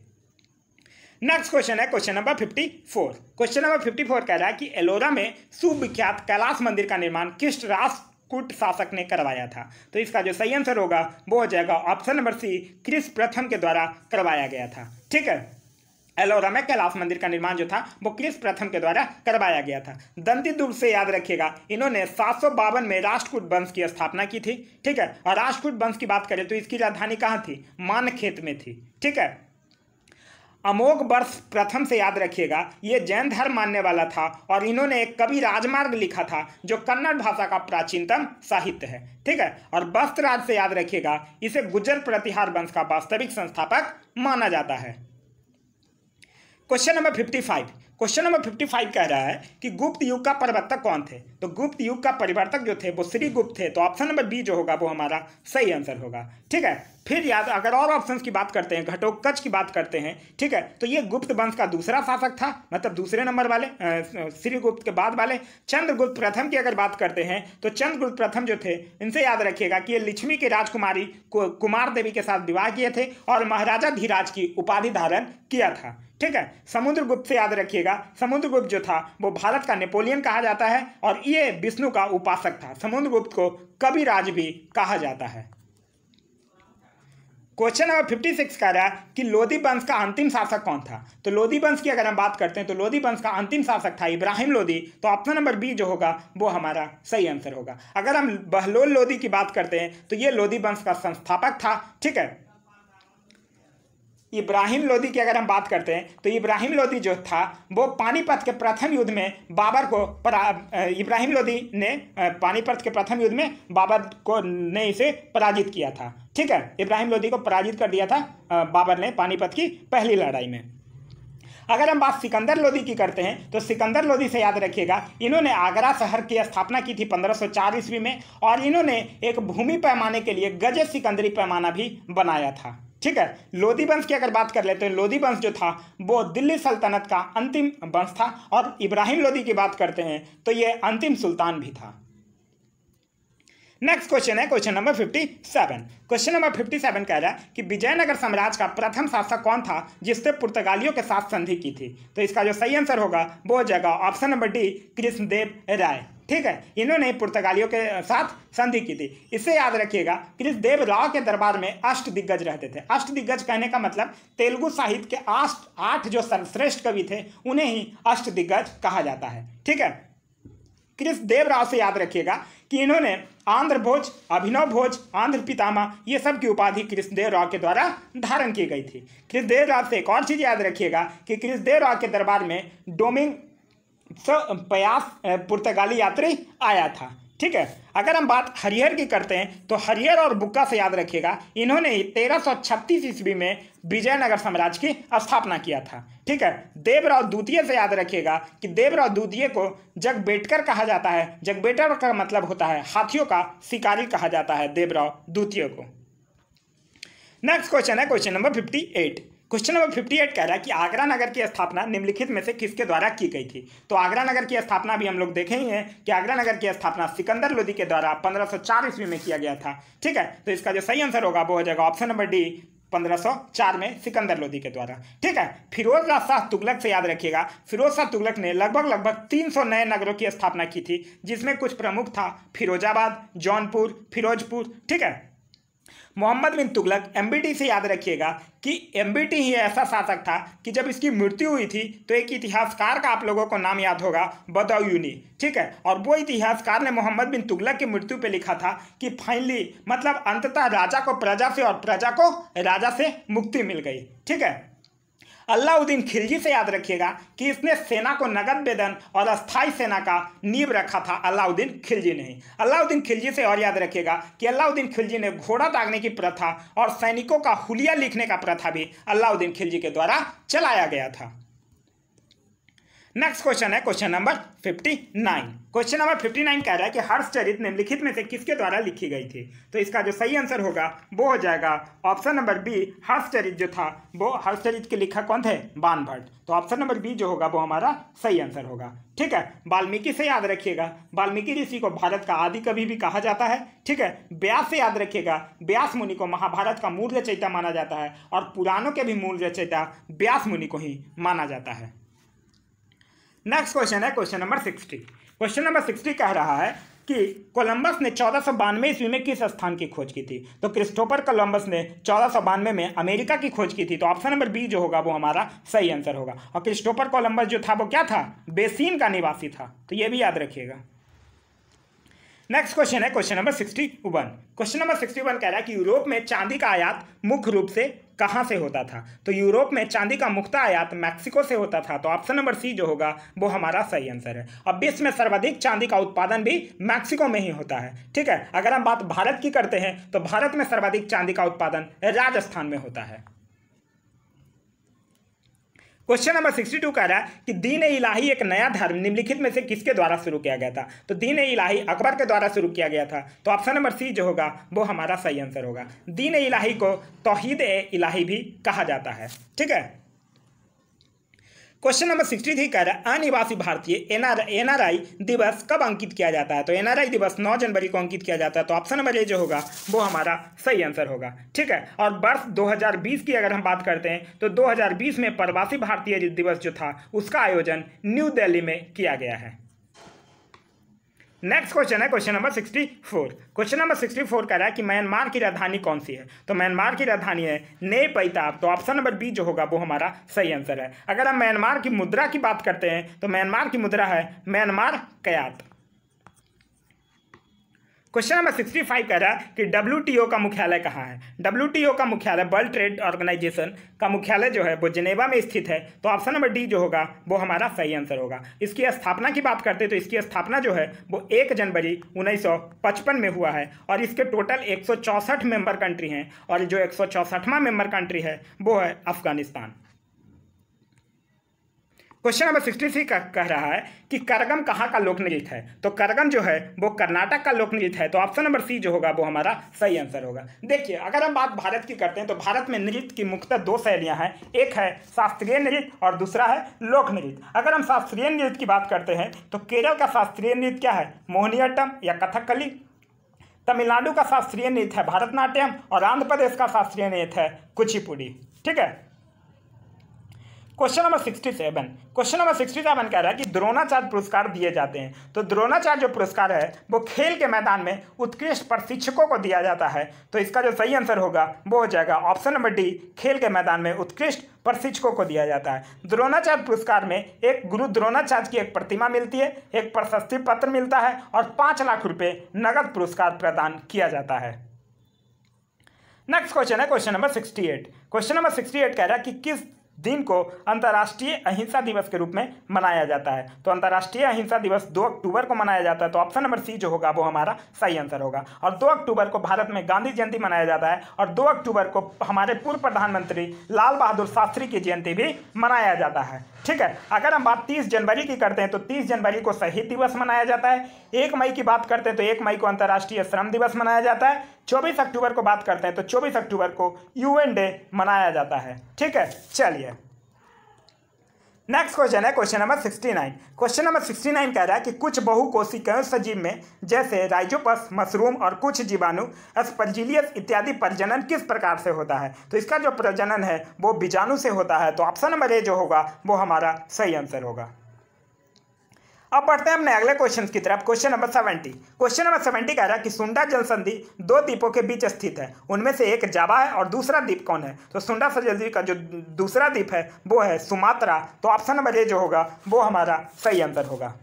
नेक्स्ट क्वेश्चन है question number fifty four question number fifty four कह रहा है कि एलोरा में सुविख्यात कैलाश मंदिर का निर्माण किस राष्ट्र कुट शासक ने करवाया था तो इसका जो सही आंसर होगा वो हो जाएगा ऑप्शन नंबर सी क्रिस प्रथम के द्वारा करवाया गया था ठीक है एलोरा में कैलाश मंदिर का निर्माण जो था वो क्रिस प्रथम के द्वारा करवाया गया था दंती दुर्ग से याद रखिएगा इन्होंने सात बावन में राष्ट्रकूट वंश की स्थापना की थी ठीक है और राष्ट्रकूट वंश की बात करें तो इसकी राजधानी कहाँ थी मानखेत में थी ठीक है अमोघ वर्ष प्रथम से याद रखिएगा ये जैन धर्म मानने वाला था और इन्होंने एक कवि राजमार्ग लिखा था जो कन्नड़ भाषा का प्राचीनतम साहित्य है ठीक है और राज से याद रखिएगा इसे गुजर प्रतिहार वंश का वास्तविक संस्थापक माना जाता है question number fifty five question number fifty five कह रहा है कि गुप्त युग का परिवर्तक कौन थे तो गुप्त युग का परिवर्तक जो थे वो श्री गुप्त थे तो ऑप्शन नंबर बी जो होगा वो हमारा सही आंसर होगा ठीक है फिर याद अगर और ऑप्शंस की बात करते हैं घटोत्कच की बात करते हैं ठीक है तो ये गुप्त वंश का दूसरा शासक था मतलब दूसरे नंबर वाले श्रीगुप्त के बाद वाले चंद्रगुप्त प्रथम की अगर बात करते हैं तो चंद्रगुप्त प्रथम जो थे इनसे याद रखिएगा कि ये लक्ष्मी के राजकुमारी को कुमार देवी के साथ विवाह किए थे और महाराजा धीराज की उपाधि धारण किया था ठीक है समुद्रगुप्त से याद रखिएगा समुद्रगुप्त जो था वो भारत का नेपोलियन कहा जाता है और ये विष्णु का उपासक था समुद्रगुप्त को कविराज भी कहा जाता है क्वेश्चन नंबर फिफ्टी सिक्स कह रहा है कि लोधी वंश का अंतिम शासक कौन था तो लोधी वंश की अगर हम बात करते हैं तो लोधी वंश का अंतिम शासक था इब्राहिम लोधी तो ऑप्शन नंबर बी जो होगा वो हमारा सही आंसर होगा अगर हम बहलोल लोधी की बात करते हैं तो ये लोधी वंश का संस्थापक था ठीक है इब्राहिम लोदी की अगर हम बात करते हैं तो इब्राहिम लोदी जो था वो पानीपत के प्रथम युद्ध में बाबर को इब्राहिम लोदी ने पानीपत के प्रथम युद्ध में बाबर को ने इसे पराजित किया था ठीक है इब्राहिम लोदी को पराजित कर दिया था बाबर ने पानीपत की पहली लड़ाई में अगर हम बात सिकंदर लोदी की करते हैं तो सिकंदर लोदी से याद रखिएगा इन्होंने आगरा शहर की स्थापना की थी 1504 ईस्वी में और इन्होंने एक भूमि पैमाने के लिए गज सिकंदरी पैमाना भी बनाया था ठीक है लोधी वंश की अगर बात कर लेते हैं लोधी वंश जो था वो दिल्ली सल्तनत का अंतिम वंश था और इब्राहिम लोधी की बात करते हैं तो ये अंतिम सुल्तान भी था नेक्स्ट क्वेश्चन है question number fifty seven question number fifty seven कह रहा है कि विजयनगर साम्राज्य का प्रथम शासक कौन था जिसने पुर्तगालियों के साथ संधि की थी तो इसका जो सही आंसर होगा वो हो जाएगा option number D Krishnadeva Raya ठीक है इन्होंने पुर्तगालियों के साथ संधि की थी इसे याद रखिएगा कृष्ण देव राव के दरबार में अष्ट दिग्गज रहते थे अष्ट दिग्गज कहने का मतलब तेलुगु साहित्य के आष्ट आठ जो सर्वश्रेष्ठ कवि थे उन्हें ही अष्ट दिग्गज कहा जाता है ठीक है कृष्ण देव राव से याद रखिएगा कि इन्होंने आंध्र भोज अभिनव भोज आंध्र पितामा ये सब की उपाधि कृष्णदेव राव के द्वारा धारण की गई थी कृष्णदेव राव से एक और चीज़ याद रखिएगा कि कृष्णदेव राव के दरबार में डोमिंग प्रयास पुर्तगाली यात्री आया था ठीक है अगर हम बात हरिहर की करते हैं तो हरिहर और बुक्का से याद रखिएगा इन्होंने ही तेरह सौ छत्तीस ईस्वी में विजयनगर साम्राज्य की स्थापना किया था ठीक है देवराव द्वितीय से याद रखिएगा कि देवराव द्वितीय को जगबेटकर कहा जाता है जगबेटर का मतलब होता है हाथियों का शिकारी कहा जाता है देवराव द्वितीय को नेक्स्ट क्वेश्चन है question number fifty eight question number fifty eight कह रहा है कि आगरा नगर की स्थापना निम्नलिखित में से किसके द्वारा की गई थी तो आगरा नगर की स्थापना भी हम लोग देखे ही हैं कि आगरा नगर की स्थापना सिकंदर लोधी के द्वारा 1504 ईस्वी में किया गया था ठीक है तो इसका जो सही आंसर होगा वो हो जाएगा ऑप्शन नंबर डी 1504 में सिकंदर लोदी के द्वारा ठीक है फिरोज शाह तुगलक से याद रखिएगा फिरोज शाह तुगलक ने लगभग लगभग 300 नए नगरों की स्थापना की थी जिसमें कुछ प्रमुख था फिरोजाबाद जौनपुर फिरोजपुर ठीक है मोहम्मद बिन तुगलक एम से याद रखिएगा कि एम ही ऐसा शासक था कि जब इसकी मृत्यु हुई थी तो एक इतिहासकार का आप लोगों को नाम याद होगा बदौयूनी ठीक है और वो इतिहासकार ने मोहम्मद बिन तुगलक की मृत्यु पर लिखा था कि फाइनली मतलब अंततः राजा को प्रजा से और प्रजा को राजा से मुक्ति मिल गई ठीक है अलाउद्दीन खिलजी से याद रखिएगा कि इसने सेना को नगद वेदन और अस्थाई सेना का नींव रखा था अलाउद्दीन खिलजी ने अलाउद्दीन खिलजी से और याद रखिएगा कि अलाउद्दीन खिलजी ने घोड़ा दागने की प्रथा और सैनिकों का हुलिया लिखने का प्रथा भी अलाउद्दीन खिलजी के द्वारा चलाया गया था नेक्स्ट क्वेश्चन है question number fifty nine question number fifty nine कह रहा है कि हर्षचरित निम्नलिखित में से किसके द्वारा लिखी गई थी तो इसका जो सही आंसर होगा वो हो जाएगा ऑप्शन नंबर बी हर्षचरित जो था वो हर्षचरित के लिखा कौन थे बानभट्ट तो ऑप्शन नंबर बी जो होगा वो हमारा सही आंसर होगा ठीक है वाल्मीकि से याद रखिएगा वाल्मीकि ऋषि को भारत का आदि कवि भी कहा जाता है ठीक है व्यास से याद रखिएगा व्यास मुनि को महाभारत का मूल रचयिता माना जाता है और पुराणों के भी मूल रचयिता व्यास मुनि को ही माना जाता है नेक्स्ट क्वेश्चन है question number sixty question number sixty कह रहा है कि कोलंबस ने चौदह सौ बानवे ईस्वी में किस स्थान की खोज की थी तो क्रिस्टोफर कोलंबस ने चौदह सौ बानवे में अमेरिका की खोज की थी तो ऑप्शन नंबर बी जो होगा वो हमारा सही आंसर होगा और क्रिस्टोफर कोलंबस जो था वो क्या था बेसिन का निवासी था तो ये भी याद रखिएगा नेक्स्ट क्वेश्चन है question number sixty one question number sixty one कह रहा है कि यूरोप में चांदी का आयात मुख्य रूप से कहाँ से होता था तो यूरोप में चांदी का मुख्ता आयात मैक्सिको से होता था तो ऑप्शन नंबर सी जो होगा वो हमारा सही आंसर है अब विश्व में सर्वाधिक चांदी का उत्पादन भी मैक्सिको में ही होता है ठीक है अगर हम बात भारत की करते हैं तो भारत में सर्वाधिक चांदी का उत्पादन राजस्थान में होता है क्वेश्चन नंबर सिक्सटी टू कह रहा है कि दीन इलाही एक नया धर्म निम्नलिखित में से किसके द्वारा शुरू किया गया था तो दीन इलाही अकबर के द्वारा शुरू किया गया था तो ऑप्शन नंबर सी जो होगा वो हमारा सही आंसर होगा दीन इलाही को तोहहीद ए इलाही भी कहा जाता है ठीक है क्वेश्चन नंबर सिक्सटी थ्री कह रहा है अनिवासी भारतीय एनआरआई दिवस कब अंकित किया जाता है तो एनआरआई दिवस 9 जनवरी को अंकित किया जाता है तो ऑप्शन नंबर ए जो होगा वो हमारा सही आंसर होगा ठीक है और वर्ष 2020 की अगर हम बात करते हैं तो 2020 में प्रवासी भारतीय दिवस जो था उसका आयोजन न्यू दिल्ली में किया गया है नेक्स्ट क्वेश्चन है question number sixty four question number sixty four कह रहा है कि म्यांमार की राजधानी कौन सी है तो म्यांमार की राजधानी है ने पैताब तो ऑप्शन नंबर बी जो होगा वो हमारा सही आंसर है अगर हम म्यांमार की मुद्रा की बात करते हैं तो म्यांमार की मुद्रा है Myanmar kyat question number sixty five कह रहा है कि डब्ल्यू का मुख्यालय कहाँ है डब्ल्यू का मुख्यालय वर्ल्ड ट्रेड ऑर्गेनाइजेशन का मुख्यालय जो है वो जिनेवा में स्थित है तो ऑप्शन नंबर डी जो होगा वो हमारा सही आंसर होगा इसकी स्थापना की बात करते तो इसकी स्थापना जो है वो एक जनवरी उन्नीस में हुआ है और इसके टोटल एक मेंबर कंट्री हैं और जो एक मेंबर कंट्री है वो है Afghanistan question number sixty three का कह रहा है कि करगम कहाँ का लोकनृत्य है तो करगम जो है वो कर्नाटक का लोकनृत्य है तो ऑप्शन नंबर सी जो होगा वो हमारा सही आंसर होगा देखिए अगर हम बात भारत की करते हैं तो भारत में नृत्य की मुख्यतः दो शैलियाँ हैं एक है शास्त्रीय नृत्य और दूसरा है लोक नृत्य अगर हम शास्त्रीय नृत्य की बात करते हैं तो केरल का शास्त्रीय नृत्य क्या है मोहनियाट्टम या कथकली तमिलनाडु का शास्त्रीय नृत्य है भरतनाट्यम और आंध्र प्रदेश का शास्त्रीय नृत्य है कुचिपुड़ी ठीक है question number sixty seven question number sixty seven कह रहा है कि द्रोणाचार्य पुरस्कार दिए जाते हैं तो द्रोणाचार्य जो पुरस्कार है वो खेल के मैदान में उत्कृष्ट प्रशिक्षकों को दिया जाता है तो इसका जो सही आंसर होगा वो हो जाएगा ऑप्शन नंबर डी खेल के मैदान में उत्कृष्ट प्रशिक्षकों को दिया जाता है द्रोणाचार्य पुरस्कार में एक गुरु द्रोणाचार्य की एक प्रतिमा मिलती है एक प्रशस्ति पत्र मिलता है और पाँच लाख रुपये नगद पुरस्कार प्रदान किया जाता है नेक्स्ट क्वेश्चन है question number sixty eight question number sixty eight कह रहा है कि किस दिन को अंतर्राष्ट्रीय अहिंसा दिवस के रूप में मनाया जाता है तो अंतर्राष्ट्रीय अहिंसा दिवस 2 अक्टूबर को मनाया जाता है तो ऑप्शन नंबर सी जो होगा वो हमारा सही आंसर होगा और 2 अक्टूबर को भारत में गांधी जयंती मनाया जाता है और 2 अक्टूबर को हमारे पूर्व प्रधानमंत्री लाल बहादुर शास्त्री की जयंती भी मनाया जाता है ठीक है अगर हम बात तीस जनवरी की करते हैं तो तीस जनवरी को शहीद दिवस मनाया जाता है एक मई की बात करते हैं तो एक मई को अंतर्राष्ट्रीय श्रम दिवस मनाया जाता है 24 अक्टूबर को बात करते हैं तो 24 अक्टूबर को यूएन डे मनाया जाता है ठीक है चलिए नेक्स्ट क्वेश्चन है क्वेश्चन नंबर 69 क्वेश्चन नंबर 69 कह रहा है कि कुछ बहुकोशिकीय सजीव में जैसे राइजोपस मशरूम और कुछ जीवाणु स्पर्जिलियस इत्यादि प्रजनन किस प्रकार से होता है तो इसका जो प्रजनन है वो बीजाणु से होता है तो ऑप्शन नंबर ए जो होगा वो हमारा सही आंसर होगा अब बढ़ते हैं अपने अगले क्वेश्चन की तरफ question number seventy question number seventy कह रहा है कि सुंडा जल संधि दो द्वीपों के बीच स्थित है उनमें से एक जावा है और दूसरा दीप कौन है तो सुंडा सजी का जो दूसरा दीप है वो है सुमात्रा तो ऑप्शन नंबर ए जो होगा वो हमारा सही आंसर होगा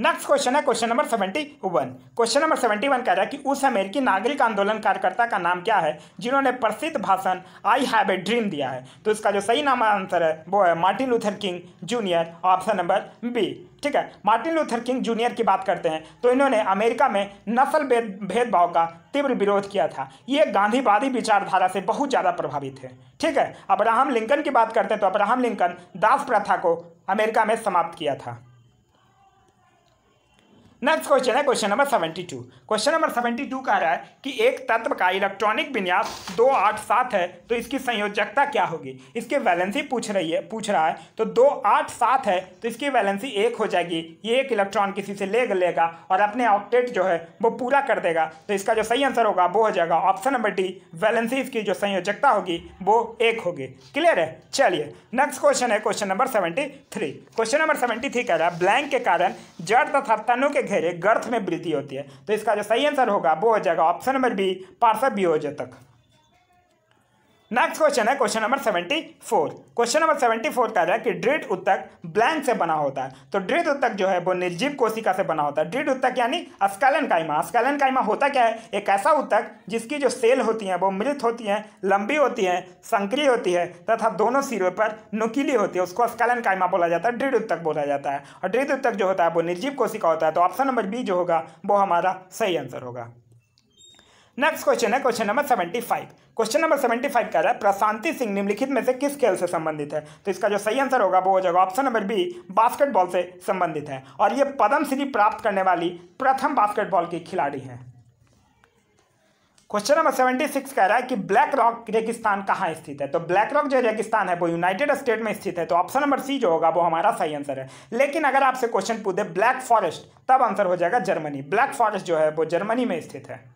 नेक्स्ट क्वेश्चन है question number seventy one question number seventy one कह रहा है कि उस अमेरिकी नागरिक आंदोलन कार्यकर्ता का नाम क्या है जिन्होंने प्रसिद्ध भाषण आई हैव ए ड्रीम दिया है तो इसका जो सही नाम आंसर है वो है Martin Luther King junior option number B ठीक है मार्टिन लूथर किंग जूनियर की बात करते हैं तो इन्होंने अमेरिका में नस्ल भेद भेदभाव का तीव्र विरोध किया था ये गांधीवादी विचारधारा से बहुत ज़्यादा प्रभावित है ठीक है अब्राहम लिंकन की बात करते हैं तो अब्राहम लिंकन दास प्रथा को अमेरिका में समाप्त किया था नेक्स्ट क्वेश्चन है question number seventy two question number seventy two कह रहा है कि एक तत्व का इलेक्ट्रॉनिक विन्यास दो आठ सात है तो इसकी संयोजकता क्या होगी इसके वैलेंसी पूछ रही है पूछ रहा है तो दो आठ सात है तो इसकी वैलेंसी एक हो जाएगी ये एक इलेक्ट्रॉन किसी से ले लेगा और अपने ऑक्टेट जो है वो पूरा कर देगा तो इसका जो सही आंसर होगा वो हो जाएगा ऑप्शन नंबर डी वैलेंसी इसकी जो संयोजकता होगी वो एक होगी क्लियर है चलिए नेक्स्ट क्वेश्चन है question number seventy question number seventy कह रहा है ब्लैंक के कारण जड़ तथा तनु के घेरे गर्थ में वृद्धि होती है तो इसका जो सही आंसर होगा वो हो जाएगा ऑप्शन नंबर बी पार्श्व वियोजक नेक्स्ट क्वेश्चन है question number seventy four question number seventy four कह रहा है कि ड्रिड उत्तक ब्लैंक से बना होता है तो ड्रिड उत्तक जो है वो निर्जीव कोशिका से बना होता है ड्रिड उत्तक यानी अस्कलन कायमा अस्कलन कायमा होता क्या है एक ऐसा उत्तक जिसकी जो सेल होती हैं वो मृत होती हैं लंबी होती हैं संक्रिय होती है तथा दोनों सिरों पर नुकीली होती है उसको अस्कलन कायमा बोला जाता है ड्रिड उत्तक बोला जाता है और ड्रिड उत्तक जो होता है वो निर्जीव कोशिका होता है तो ऑप्शन नंबर बी जो होगा वो हमारा सही आंसर होगा नेक्स्ट क्वेश्चन है question number seventy five question number seventy five कह रहा है प्रशांति सिंह निम्नलिखित में से किस खेल से संबंधित है तो इसका जो सही आंसर होगा वो हो जाएगा ऑप्शन नंबर बी बास्केटबॉल से संबंधित है और ये पद्म श्री प्राप्त करने वाली प्रथम बास्केटबॉल की खिलाड़ी हैं क्वेश्चन नंबर सेवेंटी सिक्स कह रहा है कि ब्लैक रॉक रेगिस्तान कहाँ स्थित है तो ब्लैक रॉक जो रेगिस्तान है वो यूनाइटेड स्टेट में स्थित है तो ऑप्शन नंबर सी जो होगा वो हमारा सही आंसर है लेकिन अगर आपसे क्वेश्चन पूछे ब्लैक फॉरेस्ट तब आंसर हो जाएगा जर्मनी ब्लैक फॉरेस्ट जो है वो जर्मनी में स्थित है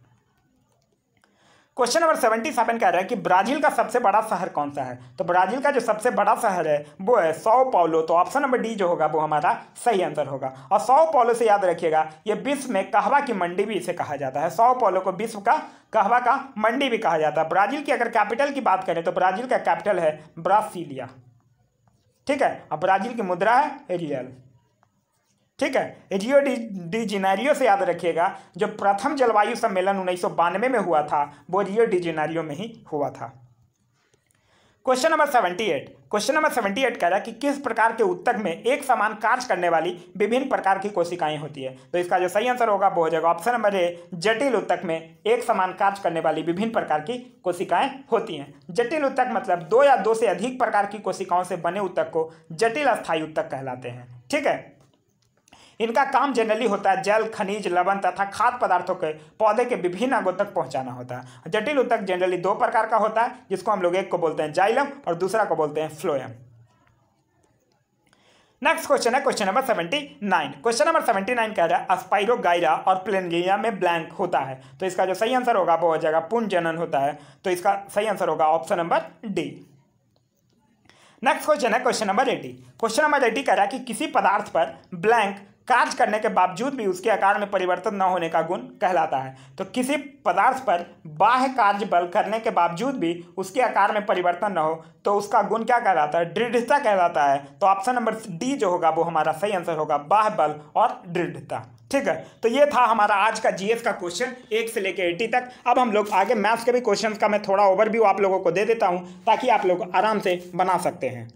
क्वेश्चन नंबर सेवेंटी सेवन कह रहा है कि ब्राजील का सबसे बड़ा शहर कौन सा है तो ब्राजील का जो सबसे बड़ा शहर है वो है सौ पाउलो तो ऑप्शन नंबर डी जो होगा वो हमारा सही आंसर होगा और सौ पोलो से याद रखिएगा ये विश्व में कहवा की मंडी भी इसे कहा जाता है सौ पाउलो को विश्व का कहवा का मंडी भी कहा जाता है ब्राजील की अगर कैपिटल की बात करें तो ब्राजील का कैपिटल है ब्रासिलिया ठीक है और ब्राजील की मुद्रा है रियल ठीक है एजियो डी डी जिनारियो से याद रखिएगा जो प्रथम जलवायु सम्मेलन उन्नीस में हुआ था वो रियो डी जिनारियो में ही हुआ था question number seventy eight question number seventy eight कह रहा है कि किस प्रकार के उत्तक में एक समान कार्य करने वाली विभिन्न प्रकार की कोशिकाएं होती है तो इसका जो सही आंसर होगा वो हो जाएगा ऑप्शन नंबर ए जटिल उत्तक में एक समान कार्य करने वाली विभिन्न प्रकार की कोशिकाएं होती हैं जटिल उत्तक मतलब दो या दो से अधिक प्रकार की कोशिकाओं से बने उत्तक को जटिल अस्थायी उत्तक कहलाते हैं ठीक है इनका काम जनरली होता है जल खनिज लवण तथा खाद्य पदार्थों के पौधे के विभिन्न अंगों तक पहुंचाना होता है जटिल उत्तक जनरली दो प्रकार का होता है जिसको हम लोग एक को बोलते हैं जाइलम और दूसरा को बोलते हैं फ्लोयम नेक्स्ट क्वेश्चन है question number seventy nine question number seventy nine कह रहा है अस्पाइरो गायरा और प्लेनगेरिया में ब्लैंक होता है तो इसका जो सही आंसर होगा वो हो जाएगा जनन होता है तो इसका सही आंसर होगा option number D next question है question number eighty question number eighty कह रहा है कि किसी पदार्थ पर ब्लैंक कार्य करने के बावजूद भी उसके आकार में परिवर्तन न होने का गुण कहलाता है तो किसी पदार्थ पर बाह्य कार्य बल करने के बावजूद भी उसके आकार में परिवर्तन न हो तो उसका गुण क्या कहलाता है दृढ़ता कहलाता है तो ऑप्शन नंबर डी जो होगा वो हमारा सही आंसर होगा बाह्य बल और दृढ़ता ठीक है तो ये था हमारा आज का जीएस का क्वेश्चन एक से लेकर एटी तक अब हम लोग आगे मैथ्स के भी क्वेश्चंस का मैं थोड़ा ओवरव्यू आप लोगों को दे देता हूँ ताकि आप लोग आराम से बना सकते हैं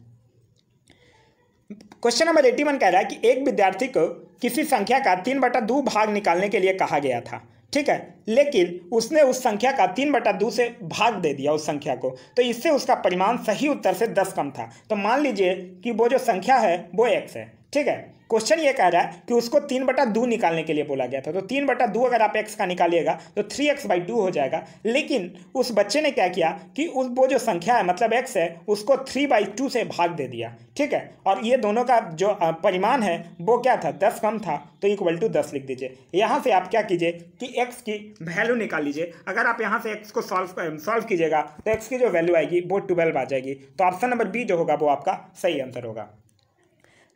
क्वेश्चन नंबर एटी वन कह रहा है कि एक विद्यार्थी को किसी संख्या का तीन बटा दो भाग निकालने के लिए कहा गया था ठीक है लेकिन उसने उस संख्या का तीन बटा दो से भाग दे दिया उस संख्या को तो इससे उसका परिमाण सही उत्तर से दस कम था तो मान लीजिए कि वो जो संख्या है वो एक्स है ठीक है क्वेश्चन ये कह रहा है कि उसको तीन बटा दो निकालने के लिए बोला गया था तो तीन बटा दो अगर आप एक्स का निकालिएगा तो थ्री एक्स बाई टू हो जाएगा लेकिन उस बच्चे ने क्या किया कि उस वो जो संख्या है मतलब एक्स है उसको थ्री बाई टू से भाग दे दिया ठीक है और ये दोनों का जो परिमाण है वो क्या था दस कम था तो इक्वल टू दस लिख दीजिए यहाँ से आप क्या कीजिए कि एक्स की वैल्यू निकाल लीजिए अगर आप यहाँ से एक्स को सॉल्व सॉल्व कीजिएगा तो एक्स की जो वैल्यू आएगी वो ट्वेल्व आ जाएगी तो ऑप्शन नंबर बी जो होगा वो आपका सही आंसर होगा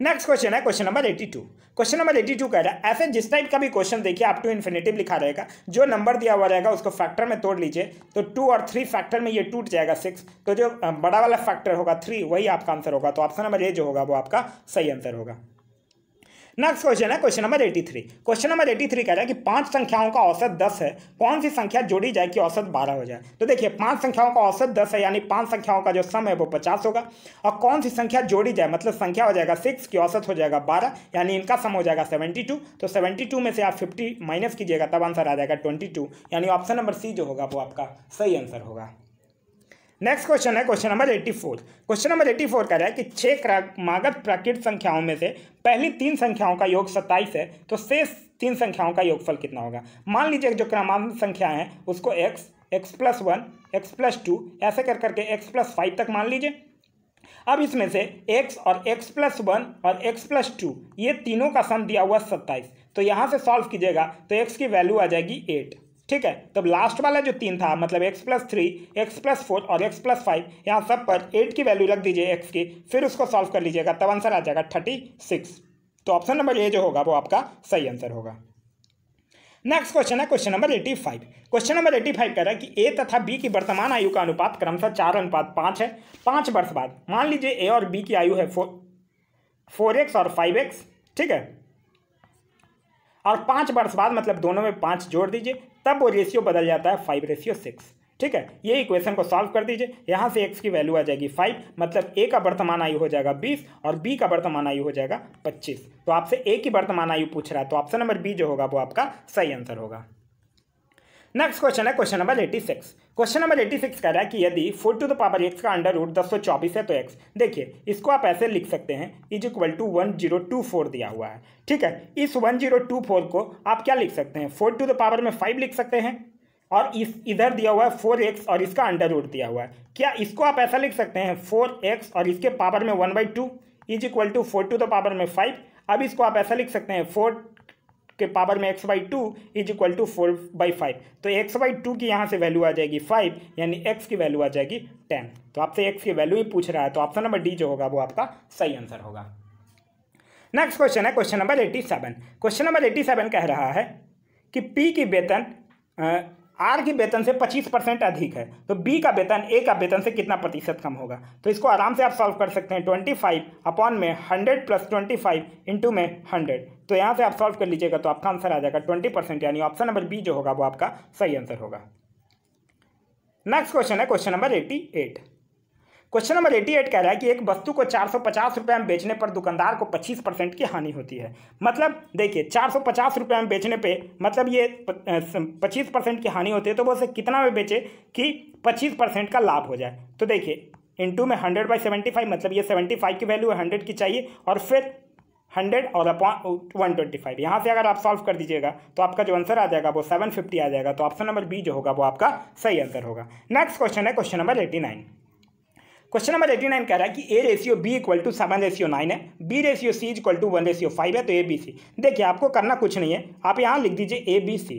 नेक्स्ट क्वेश्चन है question number eighty two question number eighty two कह रहा है ऐसे जिस टाइप का भी क्वेश्चन देखिए आप टू इन्फिनेटिव लिखा रहेगा जो नंबर दिया हुआ रहेगा उसको फैक्टर में तोड़ लीजिए तो टू और थ्री फैक्टर में ये टूट जाएगा सिक्स तो जो बड़ा वाला फैक्टर होगा थ्री वही आपका आंसर होगा तो ऑप्शन नंबर ए जो होगा वो आपका सही आंसर होगा नेक्स्ट क्वेश्चन है question number eighty three question number eighty three कह रहा है कि पांच संख्याओं का औसत दस है कौन सी संख्या जोड़ी जाए कि औसत बारह हो जाए तो देखिए पांच संख्याओं का औसत दस है यानी पांच संख्याओं का जो सम है वो पचास होगा और कौन सी संख्या जोड़ी जाए मतलब संख्या हो जाएगा सिक्स की औसत हो जाएगा बारह यानी इनका सम हो जाएगा सेवेंटी टू तो सेवेंटी टू में से आप फिफ्टी माइनस कीजिएगा तब आंसर आ जाएगा ट्वेंटी टू यानी ऑप्शन नंबर सी जो होगा वो आपका सही आंसर होगा नेक्स्ट क्वेश्चन है question number eighty four question number eighty four कह रहा है कि छह क्रमागत प्राकृत संख्याओं में से पहली तीन संख्याओं का योग सत्ताईस है तो शेष तीन संख्याओं का योगफल कितना होगा मान लीजिए जो क्रमांक संख्या है उसको x x plus one x plus two ऐसे कर करके एक्स प्लस फाइव तक मान लीजिए अब इसमें से x और x प्लस वन और x प्लस टू ये तीनों का सम दिया हुआ सत्ताईस तो यहाँ से सॉल्व कीजिएगा तो x की वैल्यू आ जाएगी एट ठीक है तो लास्ट वाला जो तीन था मतलब x plus three x plus four और एक्स प्लस फाइव यहाँ सब पर एट की वैल्यू रख दीजिए एक्स की फिर उसको सॉल्व कर लीजिएगा तब आंसर आ जाएगा थर्टी सिक्स तो ऑप्शन नंबर ए जो होगा वो आपका सही आंसर होगा नेक्स्ट क्वेश्चन है question number eighty five question number eighty five कह रहा है कि ए तथा बी की वर्तमान आयु का अनुपात क्रमशः चार अनुपात पाँच है पाँच वर्ष बाद मान लीजिए ए और बी की आयु है फोर फोर एक्स और फाइव एक्स ठीक है और पाँच वर्ष बाद मतलब दोनों में पाँच जोड़ दीजिए तब वो रेशियो बदल जाता है फाइव रेशियो सिक्स ठीक है ये इक्वेशन को सॉल्व कर दीजिए यहाँ से एक्स की वैल्यू आ जाएगी फाइव मतलब ए का वर्तमान आयु हो जाएगा बीस और बी का वर्तमान आयु हो जाएगा पच्चीस तो आपसे ए की वर्तमान आयु पूछ रहा है तो ऑप्शन नंबर बी जो होगा वो आपका सही आंसर होगा नेक्स्ट क्वेश्चन है question number eighty six question number eighty six कह रहा है कि यदि four to the power x का अंडर रूट दस सौ चौबीस है तो एक्स देखिए इसको आप ऐसे लिख सकते हैं is equal to one zero two four दिया हुआ है ठीक है इस वन जीरो टू फोर को आप क्या लिख सकते हैं फोर टू द पावर में फाइव लिख सकते हैं और इस इधर दिया हुआ है फोर एक्स और इसका अंडर रूट दिया हुआ है क्या इसको आप ऐसा लिख सकते हैं फोर एक्स और इसके पावर में one by two is equal to four to the power में फाइव अब इसको आप ऐसा लिख सकते हैं फोर के पावर में x by two is equal to four by five तो एक्स बाई टू की यहाँ से वैल्यू आ जाएगी फाइव यानी एक्स की वैल्यू आ जाएगी टेन तो आपसे एक्स की वैल्यू ही पूछ रहा है तो ऑप्शन नंबर डी जो होगा वो आपका सही आंसर होगा नेक्स्ट क्वेश्चन है question number eighty seven question number eighty seven कह रहा है कि पी की वेतन आर की वेतन से 25 परसेंट अधिक है तो बी का वेतन ए का वेतन से कितना प्रतिशत कम होगा तो इसको आराम से आप सॉल्व कर सकते हैं 25 अपॉन में 100 प्लस ट्वेंटी फाइव इंटू में हंड्रेड तो यहाँ से आप सॉल्व कर लीजिएगा तो आपका आंसर आ जाएगा 20 परसेंट यानी ऑप्शन नंबर बी जो होगा वो आपका सही आंसर होगा नेक्स्ट क्वेश्चन है question number eighty eight question number eighty eight कह रहा है कि एक वस्तु को चार सौ पचास रुपये में बेचने पर दुकानदार को पच्चीस परसेंट की हानि होती है मतलब देखिए चार सौ पचास रुपये में बेचने पे मतलब ये पच्चीस परसेंट की हानि होती है तो वो उसे कितना में बेचे कि पच्चीस परसेंट का लाभ हो जाए तो देखिए इंटू में हंड्रेड बाई सेवेंटी फाइव मतलब ये सेवेंटी फाइव की वैल्यू है हंड्रेड की चाहिए और फिर हंड्रेड और अपॉन वन ट्वेंटी फाइव यहाँ से अगर आप सॉल्व कर दीजिएगा तो आपका जो आंसर आ जाएगा वो सेवन फिफ्टी आ जाएगा तो ऑप्शन नंबर बी जो होगा वो आपका सही आंसर होगा नेक्स्ट क्वेश्चन है question number eighty nine question number eighty nine कह रहा है कि A ratio B equal to seven ratio nine है B ratio C equal to one ratio five है तो ए बी सी देखिए आपको करना कुछ नहीं है आप यहाँ लिख दीजिए A B C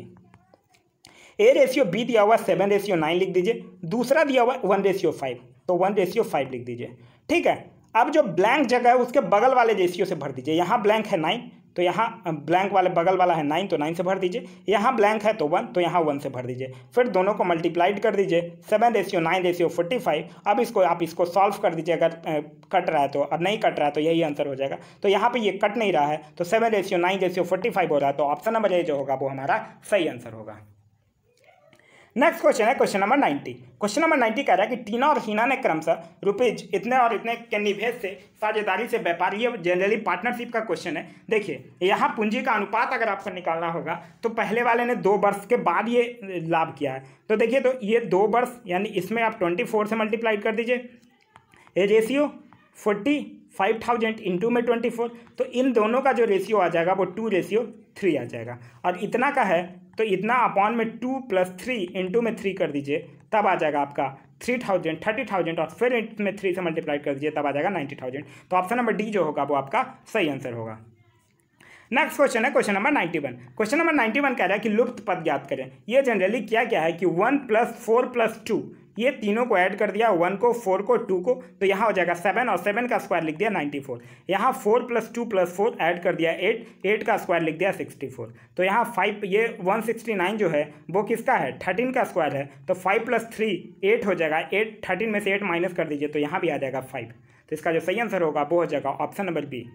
A ratio B दिया हुआ सेवन रेशियो नाइन लिख दीजिए दूसरा दिया हुआ वन रेशियो फाइव तो वन रेशियो फाइव लिख दीजिए ठीक है अब जो ब्लैंक जगह है उसके बगल वाले रेशियो से भर दीजिए यहाँ ब्लैंक है नाइन तो यहाँ ब्लैंक वाले बगल वाला है नाइन तो नाइन से भर दीजिए यहाँ ब्लैंक है तो वन तो यहाँ वन से भर दीजिए फिर दोनों को मल्टीप्लाइड कर दीजिए seven ratio nine ratio forty five अब इसको आप इसको सॉल्व कर दीजिए अगर कट रहा है तो और नहीं कट रहा है तो यही आंसर हो जाएगा तो यहाँ पर ये कट नहीं रहा है तो seven ratio nine ratio forty five हो रहा है तो ऑप्शन नंबर ए जो होगा वो हमारा सही आंसर होगा नेक्स्ट क्वेश्चन है question number ninety question number ninety कह रहा है कि टीना और हीना ने क्रमशः रुपीज इतने और इतने के निवेश से साझेदारी से व्यापारी जनरली पार्टनरशिप का क्वेश्चन है देखिए यहाँ पूंजी का अनुपात अगर आपको निकालना होगा तो पहले वाले ने दो वर्ष के बाद ये लाभ किया है तो देखिए तो ये दो वर्ष यानी इसमें आप ट्वेंटी फोर से मल्टीप्लाई कर दीजिए ये ratio forty five thousand into में ट्वेंटी फोर तो इन दोनों का जो रेशियो आ जाएगा वो टू रेशियो थ्री आ जाएगा और इतना का है तो इतना अपॉन में टू प्लस थ्री इंटू में थ्री कर दीजिए तब आ जाएगा आपका थ्री थाउजेंड थर्टी थाउजेंड और फिर में थ्री से मल्टीप्लाई कर दीजिए तब आ जाएगा नाइन्टी थाउजेंड तो ऑप्शन नंबर डी जो होगा वो आपका सही आंसर होगा नेक्स्ट क्वेश्चन है question number ninety one question number ninety one कह रहा है कि लुप्त पद ज्ञात करें यह जनरली क्या क्या है कि one plus four plus two ये तीनों को ऐड कर दिया वन को फोर को टू को तो यहाँ हो जाएगा सेवन और सेवन का स्क्वायर लिख दिया नाइन्टी फोर यहाँ four plus two plus four add कर दिया एट एट का स्क्वायर लिख दिया सिक्सटी फोर तो यहाँ फाइव ये वन सिक्सटी नाइन जो है वो किसका है थर्टीन का स्क्वायर है तो फाइव प्लस थ्री एट हो जाएगा एट थर्टीन में से एट माइनस कर दीजिए तो यहाँ भी आ जाएगा फाइव तो इसका जो सही आंसर होगा वो हो जाएगा option number B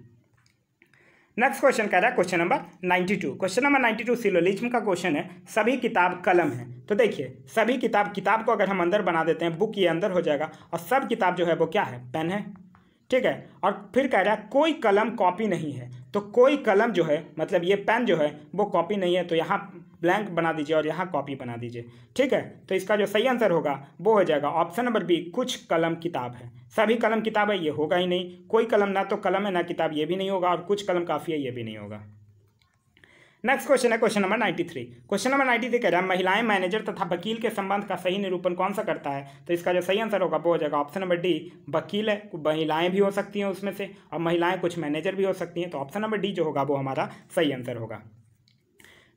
next question कह रहा है question number 92 question number 92 syllogism का क्वेश्चन है सभी किताब कलम है तो देखिए सभी किताब किताब को अगर हम अंदर बना देते हैं बुक ये अंदर हो जाएगा और सब किताब जो है वो क्या है पेन है ठीक है और फिर कह रहा है कोई कलम कॉपी नहीं है तो कोई कलम जो है मतलब ये पेन जो है वो कॉपी नहीं है तो यहाँ ब्लैंक बना दीजिए और यहाँ कॉपी बना दीजिए ठीक है तो इसका जो सही आंसर होगा वो हो जाएगा ऑप्शन नंबर बी कुछ कलम किताब है सभी कलम किताब है ये होगा ही नहीं कोई कलम ना तो कलम है ना किताब ये भी नहीं होगा और कुछ कलम काफ़ी है ये भी नहीं होगा नेक्स्ट क्वेश्चन है question number ninety three question number ninety three कह रहा है महिलाएं मैनेजर तथा वकील के संबंध का सही निरूपण कौन सा करता है तो इसका जो सही आंसर होगा वो हो जाएगा ऑप्शन नंबर डी वकील है महिलाएं भी हो सकती हैं उसमें से और महिलाएं कुछ मैनेजर भी हो सकती हैं तो ऑप्शन नंबर डी जो होगा वो हमारा सही आंसर होगा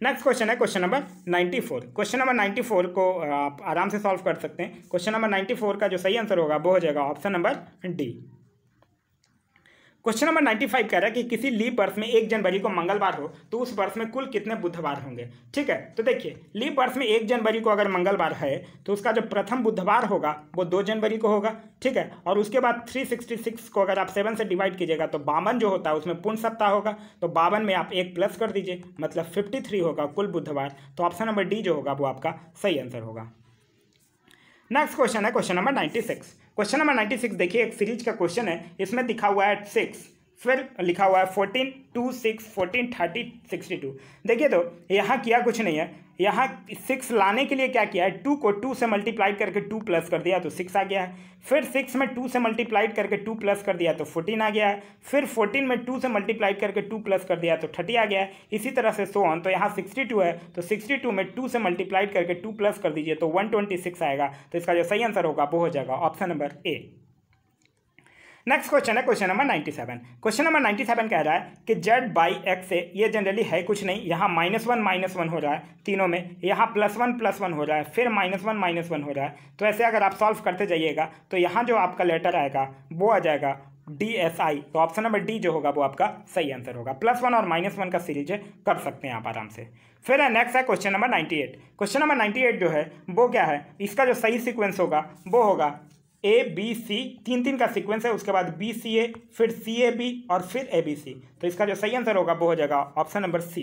नेक्स्ट क्वेश्चन है question number four question number four को आप आराम से सॉल्व कर सकते हैं क्वेश्चन नंबर फोर का जो सही आंसर होगा वो हो जाएगा option number D question number ninety five कह रहा है कि किसी लीप वर्ष में एक जनवरी को मंगलवार हो तो उस वर्ष में कुल कितने बुधवार होंगे ठीक है तो देखिए लीप वर्ष में एक जनवरी को अगर मंगलवार है तो उसका जो प्रथम बुधवार होगा वो दो जनवरी को होगा ठीक है और उसके बाद थ्री सिक्सटी सिक्स को अगर आप सेवन से डिवाइड कीजिएगा तो बावन जो होता है उसमें पूर्ण सप्ताह होगा तो बावन में आप एक प्लस कर दीजिए मतलब फिफ्टी थ्री होगा कुल बुधवार तो ऑप्शन नंबर डी जो होगा वो आपका सही आंसर होगा नेक्स्ट क्वेश्चन है question number ninety six question number ninety six देखिए एक सीरीज का क्वेश्चन है इसमें दिखा हुआ है एट सिक्स फिर लिखा हुआ है fourteen two six fourteen thirty sixty two देखिए तो यहाँ किया कुछ नहीं है यहाँ सिक्स लाने के लिए क्या किया है टू को टू से मल्टीप्लाई करके टू प्लस कर दिया तो सिक्स आ गया है फिर सिक्स में टू से मल्टीप्लाइड करके टू प्लस कर दिया तो फोर्टीन आ गया है फिर फोर्टीन में टू से मल्टीप्लाइड करके टू प्लस कर दिया तो थर्टी आ गया है इसी तरह से सो ऑन तो यहाँ सिक्सटी टू है तो सिक्सटी टू में टू से मल्टीप्लाइड करके टू प्लस कर दीजिए तो वन ट्वेंटी सिक्स आएगा तो इसका जो सही आंसर होगा वो हो जाएगा option number A next question है question number ninety seven question number ninety seven कह रहा है कि जेड बाई एक्स से ये जनरली है कुछ नहीं यहाँ माइनस वन माइनस वन हो रहा है तीनों में यहाँ प्लस वन प्लस वन हो रहा है फिर माइनस वन माइनस वन हो रहा है तो ऐसे अगर आप सॉल्व करते जाइएगा तो यहाँ जो आपका लेटर आएगा वो आ जाएगा डी एस आई तो ऑप्शन नंबर डी जो होगा वो आपका सही आंसर होगा प्लस वन और माइनस वन का सीरीज कर सकते हैं आप आराम से फिर है नेक्स्ट है question number ninety eight question number ninety eight जो है वो क्या है इसका जो सही सीक्वेंस होगा वो होगा ए बी सी तीन तीन का सीक्वेंस है उसके बाद बी सी ए फिर सी ए बी और फिर ए बी सी तो इसका जो सही आंसर होगा वो हो जाएगा option number C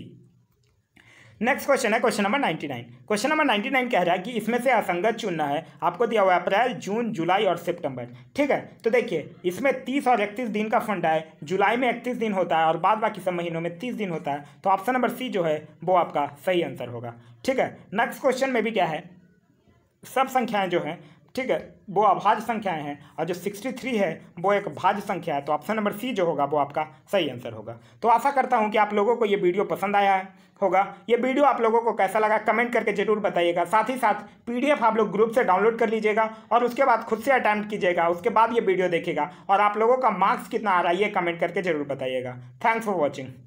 next question है question number ninety nine question number ninety nine कह रहा है कि इसमें से असंगत चुनना है आपको दिया हुआ है अप्रैल जून जुलाई और सितंबर ठीक है तो देखिए इसमें तीस और इकतीस दिन का फंड है जुलाई में इकतीस दिन होता है और बाद बाकी सब महीनों में तीस दिन होता है तो ऑप्शन नंबर सी जो है वो आपका सही आंसर होगा ठीक है नेक्स्ट क्वेश्चन में भी क्या है सब संख्याएं जो हैं ठीक है वो अभाज्य संख्याएं हैं और जो 63 है वो एक भाज्य संख्या है तो ऑप्शन नंबर सी जो होगा वो आपका सही आंसर होगा तो आशा करता हूँ कि आप लोगों को ये वीडियो पसंद आया है होगा ये वीडियो आप लोगों को कैसा लगा कमेंट करके जरूर बताइएगा साथ ही साथ पीडीएफ आप लोग ग्रुप से डाउनलोड कर लीजिएगा और उसके बाद खुद से अटैम्प्ट कीजिएगा उसके बाद ये वीडियो देखिएगा और आप लोगों का मार्क्स कितना आ रहा है ये कमेंट करके जरूर बताइएगा थैंक्स फॉर वॉचिंग